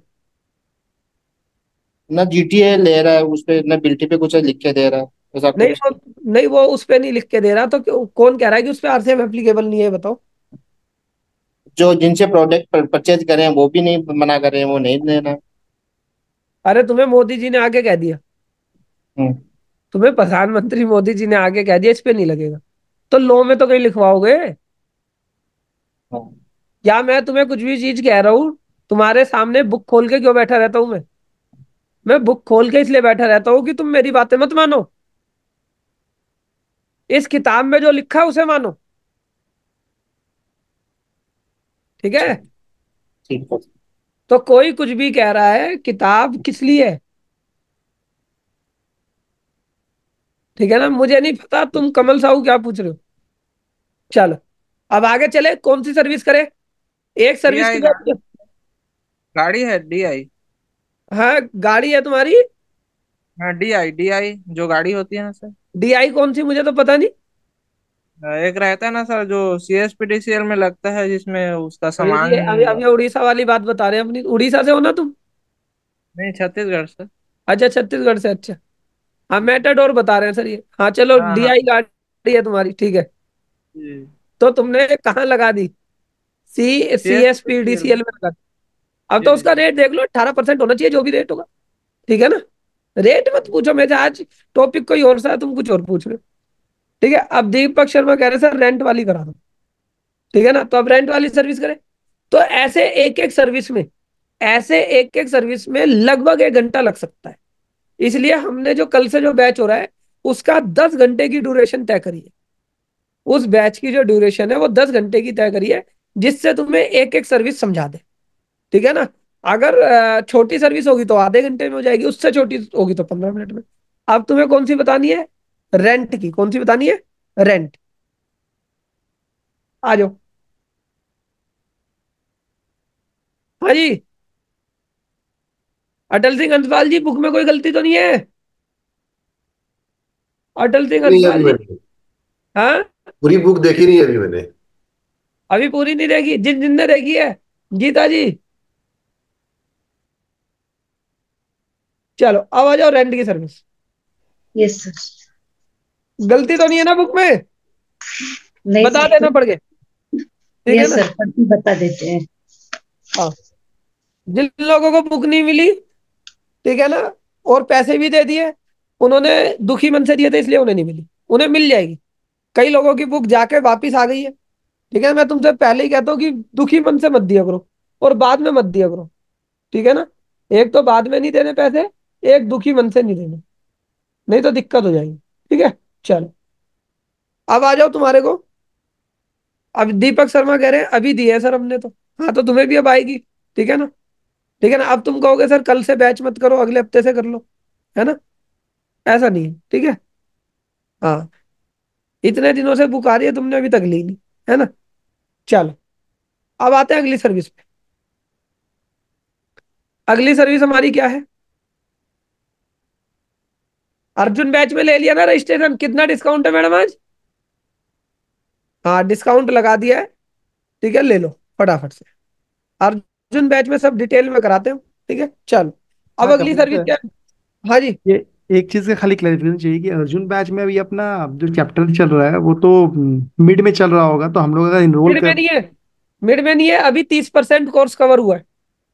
ना जीटीए ले रहा है उस पे ना बिल्टी पे कुछ लिख के दे रहा है नहीं वो नहीं वो उस पे नहीं लिख के दे रहा तो कौन कह रहा है कि उस पे आरसीएम एप्लीकेबल नहीं है बताओ जो जिनसे प्रोडक्ट परचेज करे वो भी नहीं मना करे वो नहीं देना अरे तुम्हें मोदी जी ने आगे कह दिया हम्म। तुम्हें प्रधानमंत्री मोदी जी ने आगे कह दिया इस पे नहीं लगेगा तो लो में तो कहीं लिखवाओगे क्या हाँ। मैं तुम्हें कुछ भी चीज कह रहा हूँ तुम्हारे सामने बुक खोल के क्यों बैठा रहता हूँ मैं मैं बुक खोल के इसलिए बैठा रहता हूँ कि तुम मेरी बातें मत मानो इस किताब में जो लिखा है उसे मानो ठीक है तो कोई कुछ भी कह रहा है किताब किस लिए ठीक है ना मुझे नहीं पता तुम कमल साहू क्या पूछ रहे हो चलो अब आगे चले कौन सी सर्विस करे एक सर्विस की गाड़ी, है डी आई हाँ गाड़ी है तुम्हारी आई डी आई जो गाड़ी होती है ना सर आई कौन सी मुझे तो पता नहीं एक रहता है ना सर जो C C S P D L में लगता है जिसमें उसका सामान अभी अभी उड़ीसा वाली बात बता रहे हैं अपनी उड़ीसा से हो ना तुम नहीं छत्तीसगढ़ से अच्छा छत्तीसगढ़ से अच्छा हाँ मेटाडोर बता रहे हैं सर ये हाँ चलो हाँ, आई हाँ। गाड़ी है तुम्हारी ठीक है तो तुमने कहाँ लगा दी C C S P D C L में लगा अब तो उसका रेट देख लो अठारह परसेंट होना चाहिए जो भी रेट होगा ठीक है ना रेट मत पूछो मैं आज टॉपिक कोई और सा तुम कुछ और पूछ रहे हो ठीक है अब दीपक शर्मा कह रहे सर रेंट वाली करा दो ठीक है ना तो अब रेंट वाली सर्विस करें तो ऐसे एक एक सर्विस में ऐसे एक एक सर्विस में लगभग एक घंटा लग सकता है इसलिए हमने जो कल से जो बैच हो रहा है उसका दस घंटे की ड्यूरेशन तय करी है उस बैच की जो ड्यूरेशन है वो दस घंटे की तय करी है जिससे तुम्हें एक एक सर्विस समझा दे ठीक है ना अगर छोटी सर्विस होगी तो आधे घंटे में हो जाएगी उससे छोटी होगी तो पंद्रह मिनट में अब तुम्हें कौन सी बतानी है रेंट की कौन सी बतानी है रेंट आ जाओ हाँ जी अटल सिंह अंतवाल जी बुक में कोई गलती तो नहीं है अटल सिंह अंसवाल जी हाँ पूरी बुक देखी नहीं अभी मैंने अभी पूरी नहीं देखी जिन जिनने देखी है गीता जी चलो अब आ जाओ रेंट की सर्विस यस सर गलती तो नहीं है ना बुक में नहीं बता देना पड़ गए ठीक है बता देते हैं हाँ। जिन लोगों को बुक नहीं मिली ठीक है ना और पैसे भी दे दिए उन्होंने दुखी मन से दिए थे इसलिए उन्हें नहीं मिली उन्हें मिल जाएगी कई लोगों की बुक जाके वापिस आ गई है ठीक है मैं तुमसे पहले ही कहता हूँ कि दुखी मन से मत दिया करो और बाद में मत दिया करो ठीक है ना एक तो बाद में नहीं देने पैसे एक दुखी मन से नहीं देने नहीं तो दिक्कत हो जाएगी ठीक है चलो अब आ जाओ तुम्हारे को अब दीपक शर्मा कह रहे हैं अभी दिए है सर हमने तो हाँ तो तुम्हें भी अब आएगी ठीक है ना ठीक है ना अब तुम कहोगे सर कल से बैच मत करो अगले हफ्ते से कर लो है ना ऐसा नहीं है ठीक है हाँ इतने दिनों से बुक आ रही है तुमने अभी तक ली नहीं है ना चलो अब आते हैं अगली सर्विस पे अगली सर्विस हमारी क्या है अर्जुन बैच में ले लिया ना रजिस्ट्रेशन कितना डिस्काउंट है मैडम आज हाँ डिस्काउंट लगा दिया है ठीक है ले लो फटाफट से अर्जुन बैच में सब डिटेल में कराते हो ठीक है चलो अब हाँ, अगली सर्विस तो क्या हाँ जी ये एक चीज का खाली क्लैरिफिकेशन चाहिए कि अर्जुन बैच में अभी अपना जो चैप्टर चल रहा है वो तो मिड हम्म, में चल रहा होगा तो हम लोग अगर इनरोल मिड में नहीं है मिड में नहीं है अभी तीस परसेंट कोर्स कवर हुआ है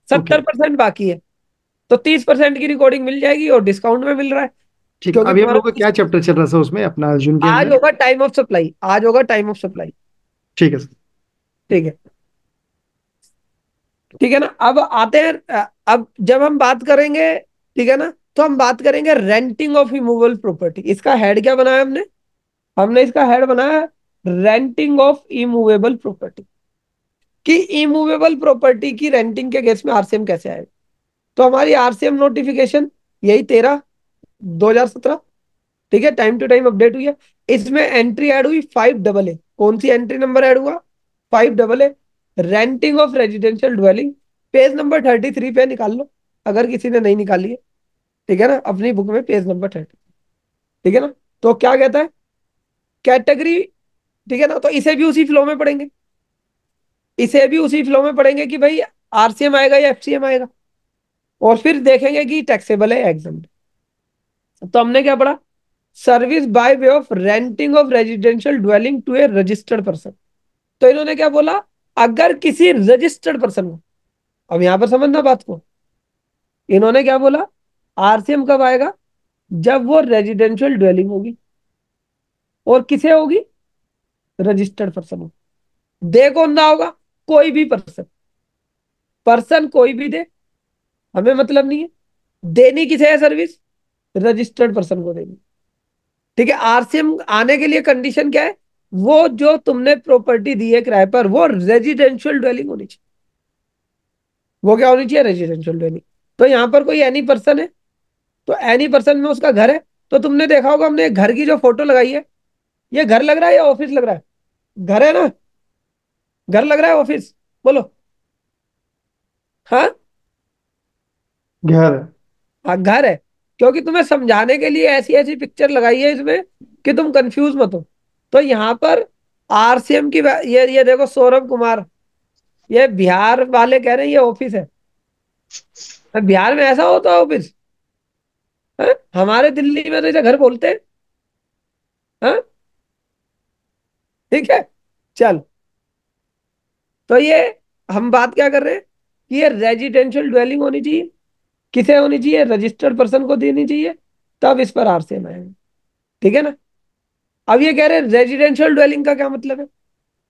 सत्तर परसेंट बाकी है तो तीस परसेंट की रिकॉर्डिंग मिल जाएगी और डिस्काउंट में मिल रहा है ठीक है अभी हम लोग का क्या चैप्टर चल रहा था उसमें अपना अर्जुन के आज होगा टाइम ऑफ सप्लाई आज होगा टाइम ऑफ सप्लाई ठीक है ठीक है ठीक है ना अब आते हैं अब जब हम बात करेंगे ठीक है ना तो हम बात करेंगे रेंटिंग ऑफ इमूवेबल प्रॉपर्टी इसका हेड क्या बनाया हमने हमने इसका हेड बनाया रेंटिंग ऑफ इमूवेबल प्रॉपर्टी कि इमूवेबल प्रॉपर्टी की रेंटिंग के केस में आरसीएम कैसे आएगा तो हमारी आरसीएम नोटिफिकेशन यही तेरह 2017 ठीक है टाइम टू टाइम अपडेट हुई है इसमें एंट्री ऐड हुई फाइव डबल ए कौन सी एंट्री नंबर ऐड हुआ five double A renting of residential dwelling page number thirty three पे निकाल लो अगर किसी ने नहीं निकाली है ठीक है ना अपनी बुक में पेज नंबर थर्टी ठीक है ना तो क्या कहता है कैटेगरी ठीक है ना तो इसे भी उसी फ्लो में पढ़ेंगे इसे भी उसी फ्लो में पढ़ेंगे कि भाई आरसीएम आएगा या एफसीएम आएगा और फिर देखेंगे कि टैक्सेबल है एग्जाम्पल तो हमने क्या पढ़ा service by way of renting of residential dwelling to a registered person तो इन्होंने क्या बोला अगर किसी रजिस्टर्ड पर्सन को अब यहां पर समझना बात को इन्होंने क्या बोला आरसीएम कब आएगा जब वो रेजिडेंशियल ड्वेलिंग होगी और किसे होगी रजिस्टर्ड पर्सन हो दे कौन ना होगा कोई भी पर्सन पर्सन कोई भी दे हमें मतलब नहीं है देनी किसे है सर्विस रजिस्टर्ड पर्सन को देंगे ठीक है आरसीएम आने के लिए कंडीशन क्या है वो जो तुमने प्रॉपर्टी दी है किराए पर वो रेजिडेंशियल ड्वेलिंग होनी चाहिए वो क्या होनी चाहिए रेजिडेंशियल ड्वेलिंग तो यहाँ पर कोई एनी पर्सन है तो एनी पर्सन में उसका घर है तो तुमने देखा होगा हमने घर की जो फोटो लगाई है ये घर लग रहा है या ऑफिस लग रहा है घर है ना घर लग रहा है ऑफिस बोलो हाँ घर हाँ घर है क्योंकि तुम्हें समझाने के लिए ऐसी ऐसी पिक्चर लगाई है इसमें कि तुम कंफ्यूज मत हो तो यहाँ पर आरसीएम की ये ये देखो सौरभ कुमार ये बिहार वाले कह रहे हैं ये ऑफिस है बिहार में ऐसा होता है ऑफिस हाँ? हमारे दिल्ली में तो इसे घर बोलते हैं हाँ? ठीक है चल तो ये हम बात क्या कर रहे हैं कि ये रेजिडेंशियल ड्वेलिंग होनी चाहिए किसे होनी चाहिए रजिस्टर्ड पर्सन को देनी चाहिए तब इस पर आरसीएम आएगा ठीक है ना अब ये कह रहे हैं रेजिडेंशियल ड्वेलिंग का क्या मतलब है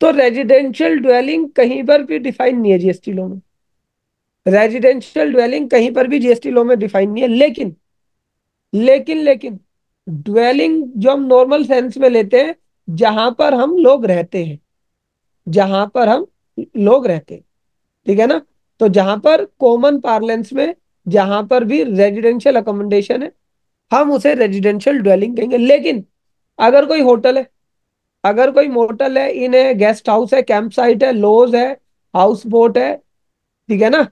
तो रेजिडेंशियल ड्वेलिंग कहीं पर भी डिफाइन नहीं है जीएसटी लॉ में रेजिडेंशियल ड्वेलिंग कहीं पर भी जीएसटी लॉ में डिफाइन नहीं है लेकिन लेकिन लेकिन ड्वेलिंग जो हम नॉर्मल सेंस में लेते हैं जहां पर हम लोग रहते हैं जहां पर हम लोग रहते हैं ठीक है ना तो जहां पर कॉमन पार्लेंस में जहां पर भी रेजिडेंशियल अकोमोडेशन है हम उसे रेजिडेंशियल ड्वेलिंग कहेंगे लेकिन अगर कोई होटल है अगर कोई मोटल है इन है गेस्ट हाउस है कैंप साइट है लोज है हाउस बोट है ठीक है ना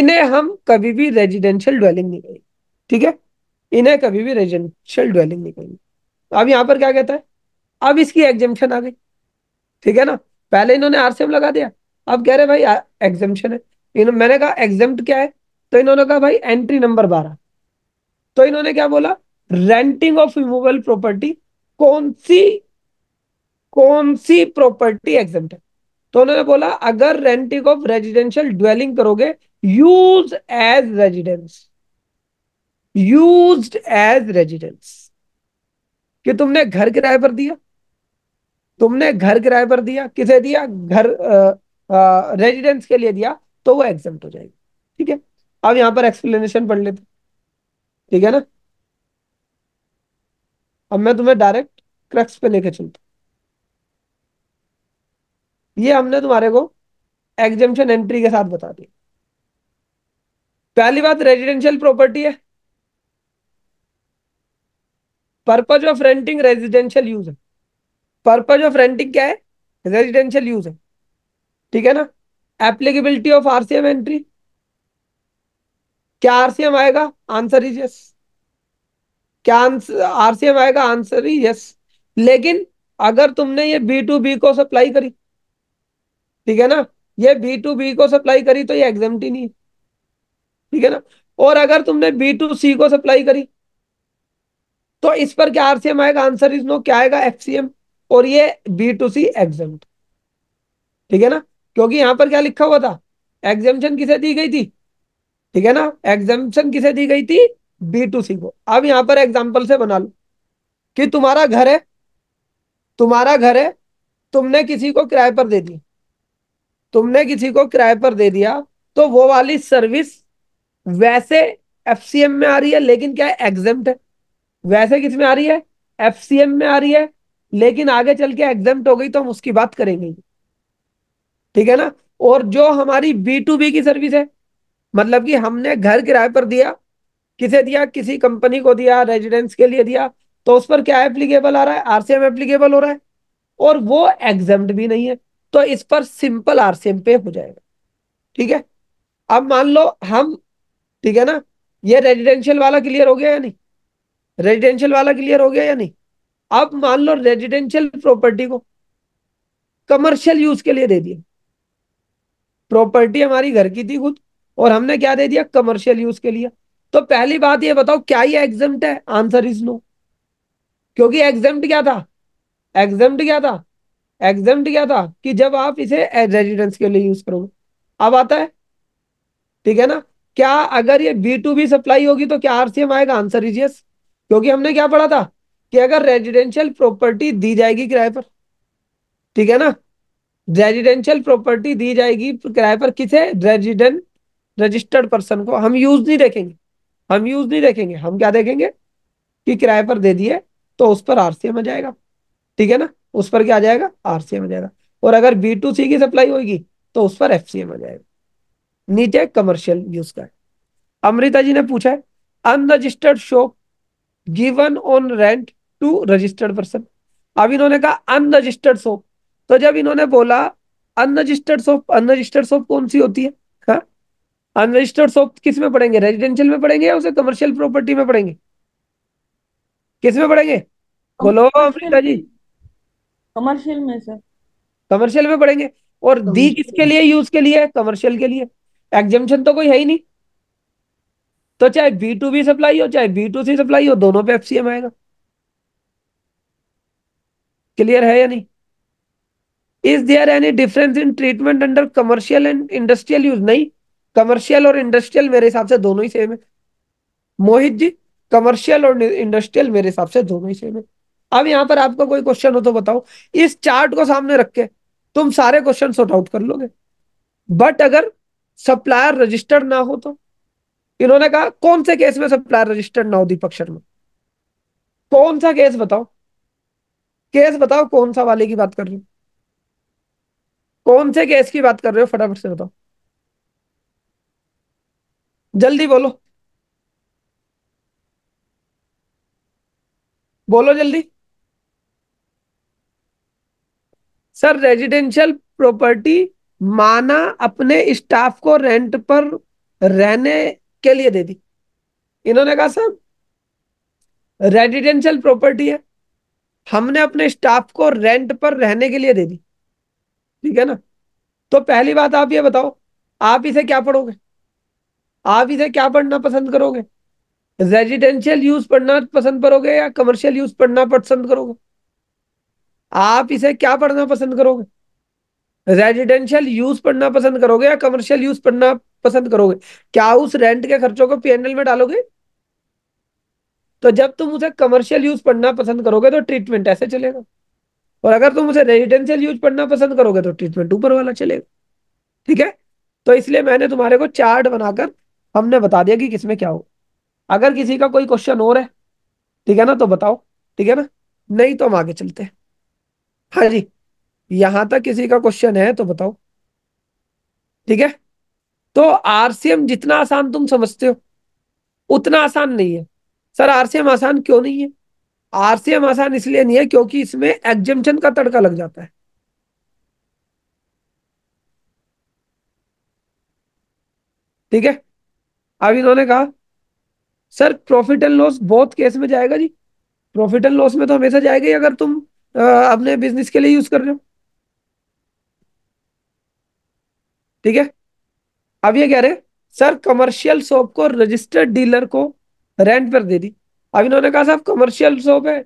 इन्हें हम कभी भी रेजिडेंशियल ड्वेलिंग नहीं कहेंगे ठीक है इन्हें कभी भी रेजिडेंशियल ड्वेलिंग नहीं कहेंगे अब यहां पर क्या कहता है अब इसकी एग्जेपन आ गई ठीक है ना पहले इन्होंने आरसीएम लगा दिया अब कह रहे भाई एग्जेम्पन है इन्होंने मैंने कहा एग्जेम्प्ट क्या है तो इन्होंने कहा भाई एंट्री नंबर बारह तो इन्होंने क्या बोला रेंटिंग ऑफ रिमूवल प्रॉपर्टी कौन सी कौन सी प्रॉपर्टी एग्जाम है तो उन्होंने बोला अगर रेंटिंग ऑफ रेजिडेंशियल ड्वेलिंग करोगे use as residence use as residence कि तुमने घर किराए पर दिया तुमने घर किराए पर दिया किसे दिया घर रेजिडेंस के लिए दिया तो वो एग्जाम हो जाएगी ठीक है अब यहां पर एक्सप्लेनेशन पढ़ लेते ठीक है ना अब मैं तुम्हें डायरेक्ट क्रक्स पे लेके चलता ये हमने तुम्हारे को एग्जेम्पन एंट्री के साथ बता दी पहली बात रेजिडेंशियल प्रॉपर्टी है purpose of renting residential use है पर्पज ऑफ रेंटिंग क्या है रेजिडेंशियल यूज है ठीक है ना एप्लीकेबिलिटी ऑफ आरसीएम एंट्री क्या आरसीएम आएगा आंसर इज यस क्या आरसीएम आएगा आंसर इज यस लेकिन अगर तुमने ये बी टू बी को सप्लाई करी ठीक है ना ये बी टू बी को सप्लाई करी तो ये एग्जाम नहीं है ठीक है ना और अगर तुमने बी टू सी को सप्लाई करी तो इस पर क्या आरसीएम आएगा आंसर इज नो क्या आएगा एम और ये बी टू सी एग्जाम ठीक है ना क्योंकि यहां पर क्या लिखा हुआ था एग्जामेशन किसे दी गई थी ठीक है ना एग्जाम्पन किसे दी गई थी बी टू सी को अब यहां पर एग्जाम्पल से बना लो कि तुम्हारा घर है तुम्हारा घर है तुमने किसी को किराए पर दे दी तुमने किसी को किराए पर दे दिया तो वो वाली सर्विस वैसे एफसीएम में आ रही है लेकिन क्या है एग्जेम्प्ट है वैसे किस में आ रही है एफसीएम में आ रही है लेकिन आगे चल के एग्जेम्प्ट हो गई तो हम उसकी बात करेंगे ठीक है ना और जो हमारी बी टू बी की सर्विस है मतलब कि हमने घर किराए पर दिया किसे दिया किसी कंपनी को दिया रेजिडेंस के लिए दिया तो उस पर क्या एप्लीकेबल आ रहा है आरसीएम एप्लीकेबल हो रहा है और वो एग्जाम भी नहीं है तो इस पर सिंपल आरसीएम पे हो जाएगा ठीक है अब मान लो हम ठीक है ना ये रेजिडेंशियल वाला क्लियर हो गया या नहीं रेजिडेंशियल वाला क्लियर हो गया या नहीं अब मान लो रेजिडेंशियल प्रॉपर्टी को कमर्शियल यूज के लिए दे दिया प्रॉपर्टी हमारी घर की थी खुद और हमने क्या दे दिया कमर्शियल यूज के लिए तो पहली बात ये बताओ क्या ये एग्जाम है आंसर इज नो क्योंकि एग्जाम क्या था एग्जाम क्या था एग्जाम क्या था कि जब आप इसे रेजिडेंस के लिए यूज करोगे अब आता है ठीक है ना क्या अगर ये बी टू बी सप्लाई होगी तो क्या आरसीएम आएगा आंसर इज यस क्योंकि हमने क्या पढ़ा था कि अगर रेजिडेंशियल प्रॉपर्टी दी जाएगी किराए पर ठीक है ना रेजिडेंशियल प्रॉपर्टी दी जाएगी किराए पर किसे रेजिडेंट रजिस्टर्ड पर्सन को हम यूज नहीं देखेंगे हम यूज नहीं देखेंगे हम क्या देखेंगे कि किराए पर दे दिए तो उस पर आरसीएम आ जाएगा ठीक है ना उस पर क्या आ जाएगा आरसीएम आ जाएगा और अगर बी टू सी की सप्लाई होगी तो उस पर एम आ जाएगा नीचे कमर्शियल यूज का अमृता जी ने पूछा है unregistered shop given on rent to registered person अब इन्होंने कहा अनरजिस्टर्ड शॉप तो जब इन्होंने बोला अनरजिस्टर्ड शॉप अनरजिस्टर्ड शॉप कौन सी होती है अनरजिस्टर्ड शॉप किस में पड़ेंगे रेजिडेंशियल में पड़ेंगे या उसे कमर्शियल प्रॉपर्टी में पड़ेंगे किस में पड़ेंगे बोलो अमृता जी कमर्शियल में सर कमर्शियल में पड़ेंगे और दी किसके लिए यूज के लिए कमर्शियल के लिए एग्जेम्पन तो कोई है ही नहीं तो चाहे बी टू बी सप्लाई हो चाहे बी टू सी सप्लाई हो दोनों पे एफ सी एम आएगा क्लियर है या नहीं is there any difference in treatment under commercial and industrial use नहीं कमर्शियल और इंडस्ट्रियल मेरे हिसाब से दोनों ही सेम है मोहित जी कमर्शियल और इंडस्ट्रियल मेरे हिसाब से दोनों ही सेम है अब यहाँ पर आपका कोई क्वेश्चन हो तो बताओ इस चार्ट को सामने रख के तुम सारे क्वेश्चन सॉर्ट आउट कर लोगे बट अगर सप्लायर रजिस्टर्ड ना हो तो इन्होंने कहा कौन से केस में सप्लायर रजिस्टर्ड ना हो दीपक शर्मा कौन सा केस बताओ केस बताओ कौन सा वाले की बात कर रहे हो कौन से केस की बात कर रहे हो फटाफट से बताओ जल्दी बोलो बोलो जल्दी सर रेजिडेंशियल प्रॉपर्टी माना अपने स्टाफ को रेंट पर रहने के लिए दे दी इन्होंने कहा सर रेजिडेंशियल प्रॉपर्टी है हमने अपने स्टाफ को रेंट पर रहने के लिए दे दी ठीक है ना तो पहली बात आप ये बताओ आप इसे क्या पढ़ोगे आप इसे क्या पढ़ना पसंद करोगे रेजिडेंशियल यूज पढ़ना पसंद करोगे या कमर्शियल यूज पढ़ना पसंद करोगे आप इसे क्या पढ़ना पसंद करोगे रेजिडेंशियल यूज पढ़ना पसंद करोगे या कमर्शियल यूज पढ़ना पसंद करोगे क्या उस रेंट के खर्चों को पीएनएल में डालोगे तो जब तुम उसे कमर्शियल यूज पढ़ना पसंद करोगे तो ट्रीटमेंट ऐसे चलेगा और अगर तुम उसे रेजिडेंशियल यूज पढ़ना पसंद करोगे तो ट्रीटमेंट ऊपर वाला चलेगा ठीक है तो इसलिए मैंने तुम्हारे को चार्ट बनाकर हमने बता दिया कि किसमें क्या हो अगर किसी का कोई क्वेश्चन और है ठीक है ना तो बताओ ठीक है ना नहीं तो हम आगे चलते हाँ जी यहां तक किसी का क्वेश्चन है तो बताओ ठीक है तो आरसीएम जितना आसान तुम समझते हो उतना आसान नहीं है सर आरसीएम आसान क्यों नहीं है आरसीएम आसान इसलिए नहीं है क्योंकि इसमें एग्जेम्पन का तड़का लग जाता है ठीक है अब इन्होंने तो कहा सर प्रॉफिट एंड लॉस बहुत केस में जाएगा जी प्रॉफिट एंड लॉस में तो हमेशा जाएगा ही अगर तुम आ, अपने बिजनेस के लिए यूज कर रहे हो ठीक है अब ये कह रहे सर कमर्शियल शॉप को रजिस्टर्ड डीलर को रेंट पर दे दी अब इन्होंने कहा साहब कमर्शियल शॉप है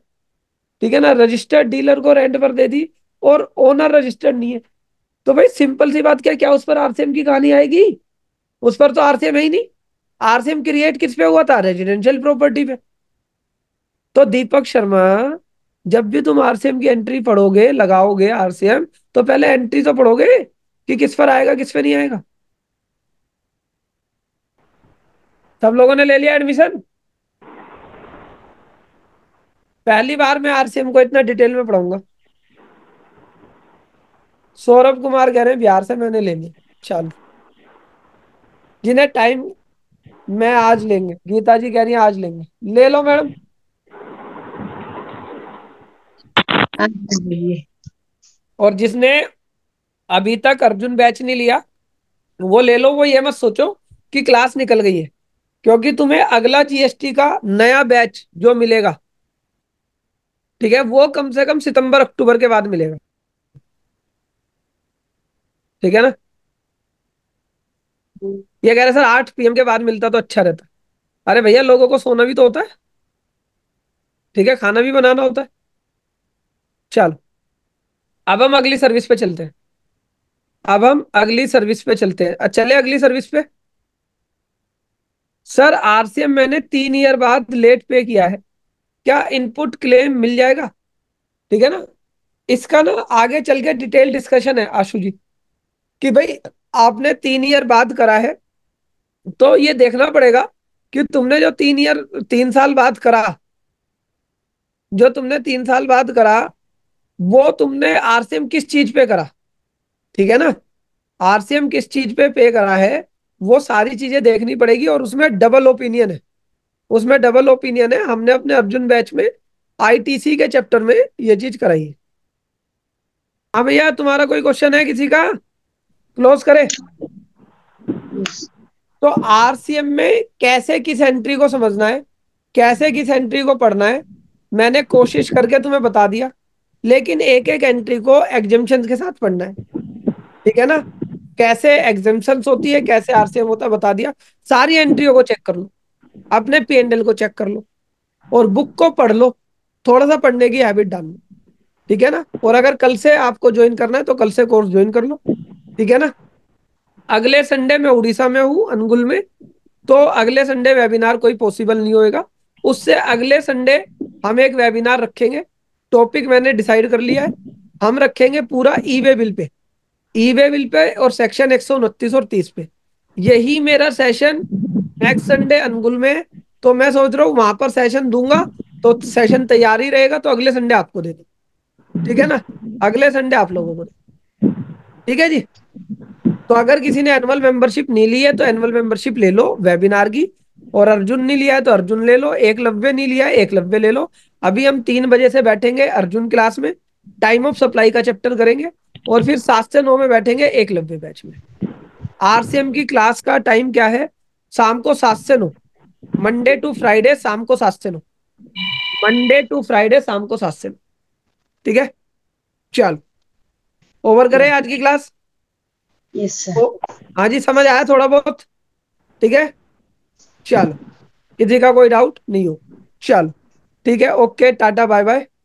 ठीक है ना रजिस्टर्ड डीलर को रेंट पर दे दी और ओनर रजिस्टर्ड नहीं है तो भाई सिंपल सी बात क्या क्या उस पर आरसीएम की कहानी आएगी उस पर तो आरसीएम है ही नहीं आरसीएम क्रिएट किस पे हुआ था रेजिडेंशियल प्रॉपर्टी पे तो दीपक शर्मा जब भी तुम आरसीएम की एंट्री पढ़ोगे लगाओगे आरसीएम तो पहले एंट्री तो पढ़ोगे कि किस पर आएगा किस पे नहीं आएगा सब लोगों ने ले लिया एडमिशन पहली बार मैं आरसीएम को इतना डिटेल में पढ़ाऊंगा सौरभ कुमार कह रहे हैं बिहार से मैंने ले लिया चलो जिन्हें टाइम मैं आज लेंगे गीता जी कह रही है आज लेंगे ले लो मैडम और जिसने अभी तक अर्जुन बैच नहीं लिया वो ले लो वो ये मत सोचो कि क्लास निकल गई है क्योंकि तुम्हें अगला जीएसटी का नया बैच जो मिलेगा ठीक है वो कम से कम सितंबर अक्टूबर के बाद मिलेगा ठीक है ना ये कह रहे सर आठ पीएम के बाद मिलता तो अच्छा रहता अरे भैया लोगों को सोना भी तो होता है ठीक है खाना भी बनाना होता है चलो अब हम अगली सर्विस पे चलते हैं अब हम अगली सर्विस पे चलते हैं अच्छा, चले अगली सर्विस पे सर आरसीएम मैंने तीन ईयर बाद लेट पे किया है क्या इनपुट क्लेम मिल जाएगा ठीक है ना इसका ना आगे चल के डिटेल डिस्कशन है आशु जी कि भाई आपने तीन ईयर बाद करा है तो ये देखना पड़ेगा कि तुमने जो तीन ईयर तीन साल बाद करा जो तुमने तीन साल बाद करा वो तुमने आरसीएम किस चीज पे करा ठीक है ना आरसीएम किस चीज पे पे करा है वो सारी चीजें देखनी पड़ेगी और उसमें डबल ओपिनियन है उसमें डबल ओपिनियन है हमने अपने अर्जुन बैच में आईटीसी के चैप्टर में ये चीज कराई है हाँ भैया तुम्हारा कोई क्वेश्चन है किसी का क्लोज करें तो आरसीएम में कैसे किस एंट्री को समझना है कैसे किस एंट्री को पढ़ना है मैंने कोशिश करके तुम्हें बता दिया लेकिन एक एक एंट्री को एग्जिमशन के साथ पढ़ना है ठीक है ना कैसे एग्जिमशन होती है कैसे आरसीएम होता है बता दिया सारी एंट्रियों को चेक कर लो अपने पीएनएल को चेक कर लो और बुक को पढ़ लो थोड़ा सा पढ़ने की हैबिट डाल लो ठीक है ना और अगर कल से आपको ज्वाइन करना है तो कल से कोर्स ज्वाइन कर लो ठीक है ना अगले संडे मैं उड़ीसा में हूँ अनुगुल में तो अगले संडे वेबिनार कोई पॉसिबल नहीं होएगा उससे अगले संडे हम एक वेबिनार रखेंगे टॉपिक मैंने डिसाइड कर लिया है हम रखेंगे पूरा ई वे बिल पे ई वे बिल पे और सेक्शन एक और तीस पे यही मेरा सेशन नेक्स्ट संडे अनुगुल में तो मैं सोच रहा हूँ वहां पर सेशन दूंगा तो सेशन तैयार ही रहेगा तो अगले संडे आपको दे दो ठीक है ना अगले संडे आप लोगों को ठीक है जी तो अगर किसी ने एनुअल मेंबरशिप नहीं ली है तो एनुअल मेंबरशिप ले लो वेबिनार की और अर्जुन नहीं लिया है तो अर्जुन ले लो एक लव्य नहीं लिया एक लव्य ले लो अभी हम तीन बजे से बैठेंगे अर्जुन क्लास में टाइम ऑफ सप्लाई का चैप्टर करेंगे और फिर सात से नौ में बैठेंगे एक लव्य बैच में आरसीएम की क्लास का टाइम क्या है शाम को सात से नौ मंडे टू फ्राइडे शाम को सात से नौ मंडे टू फ्राइडे शाम को सात से नौ ठीक है चलो ओवर करें आज की क्लास यस तो हाँ जी समझ आया थोड़ा बहुत ठीक है चलो किसी का कोई डाउट नहीं हो चलो ठीक है ओके टाटा बाय बाय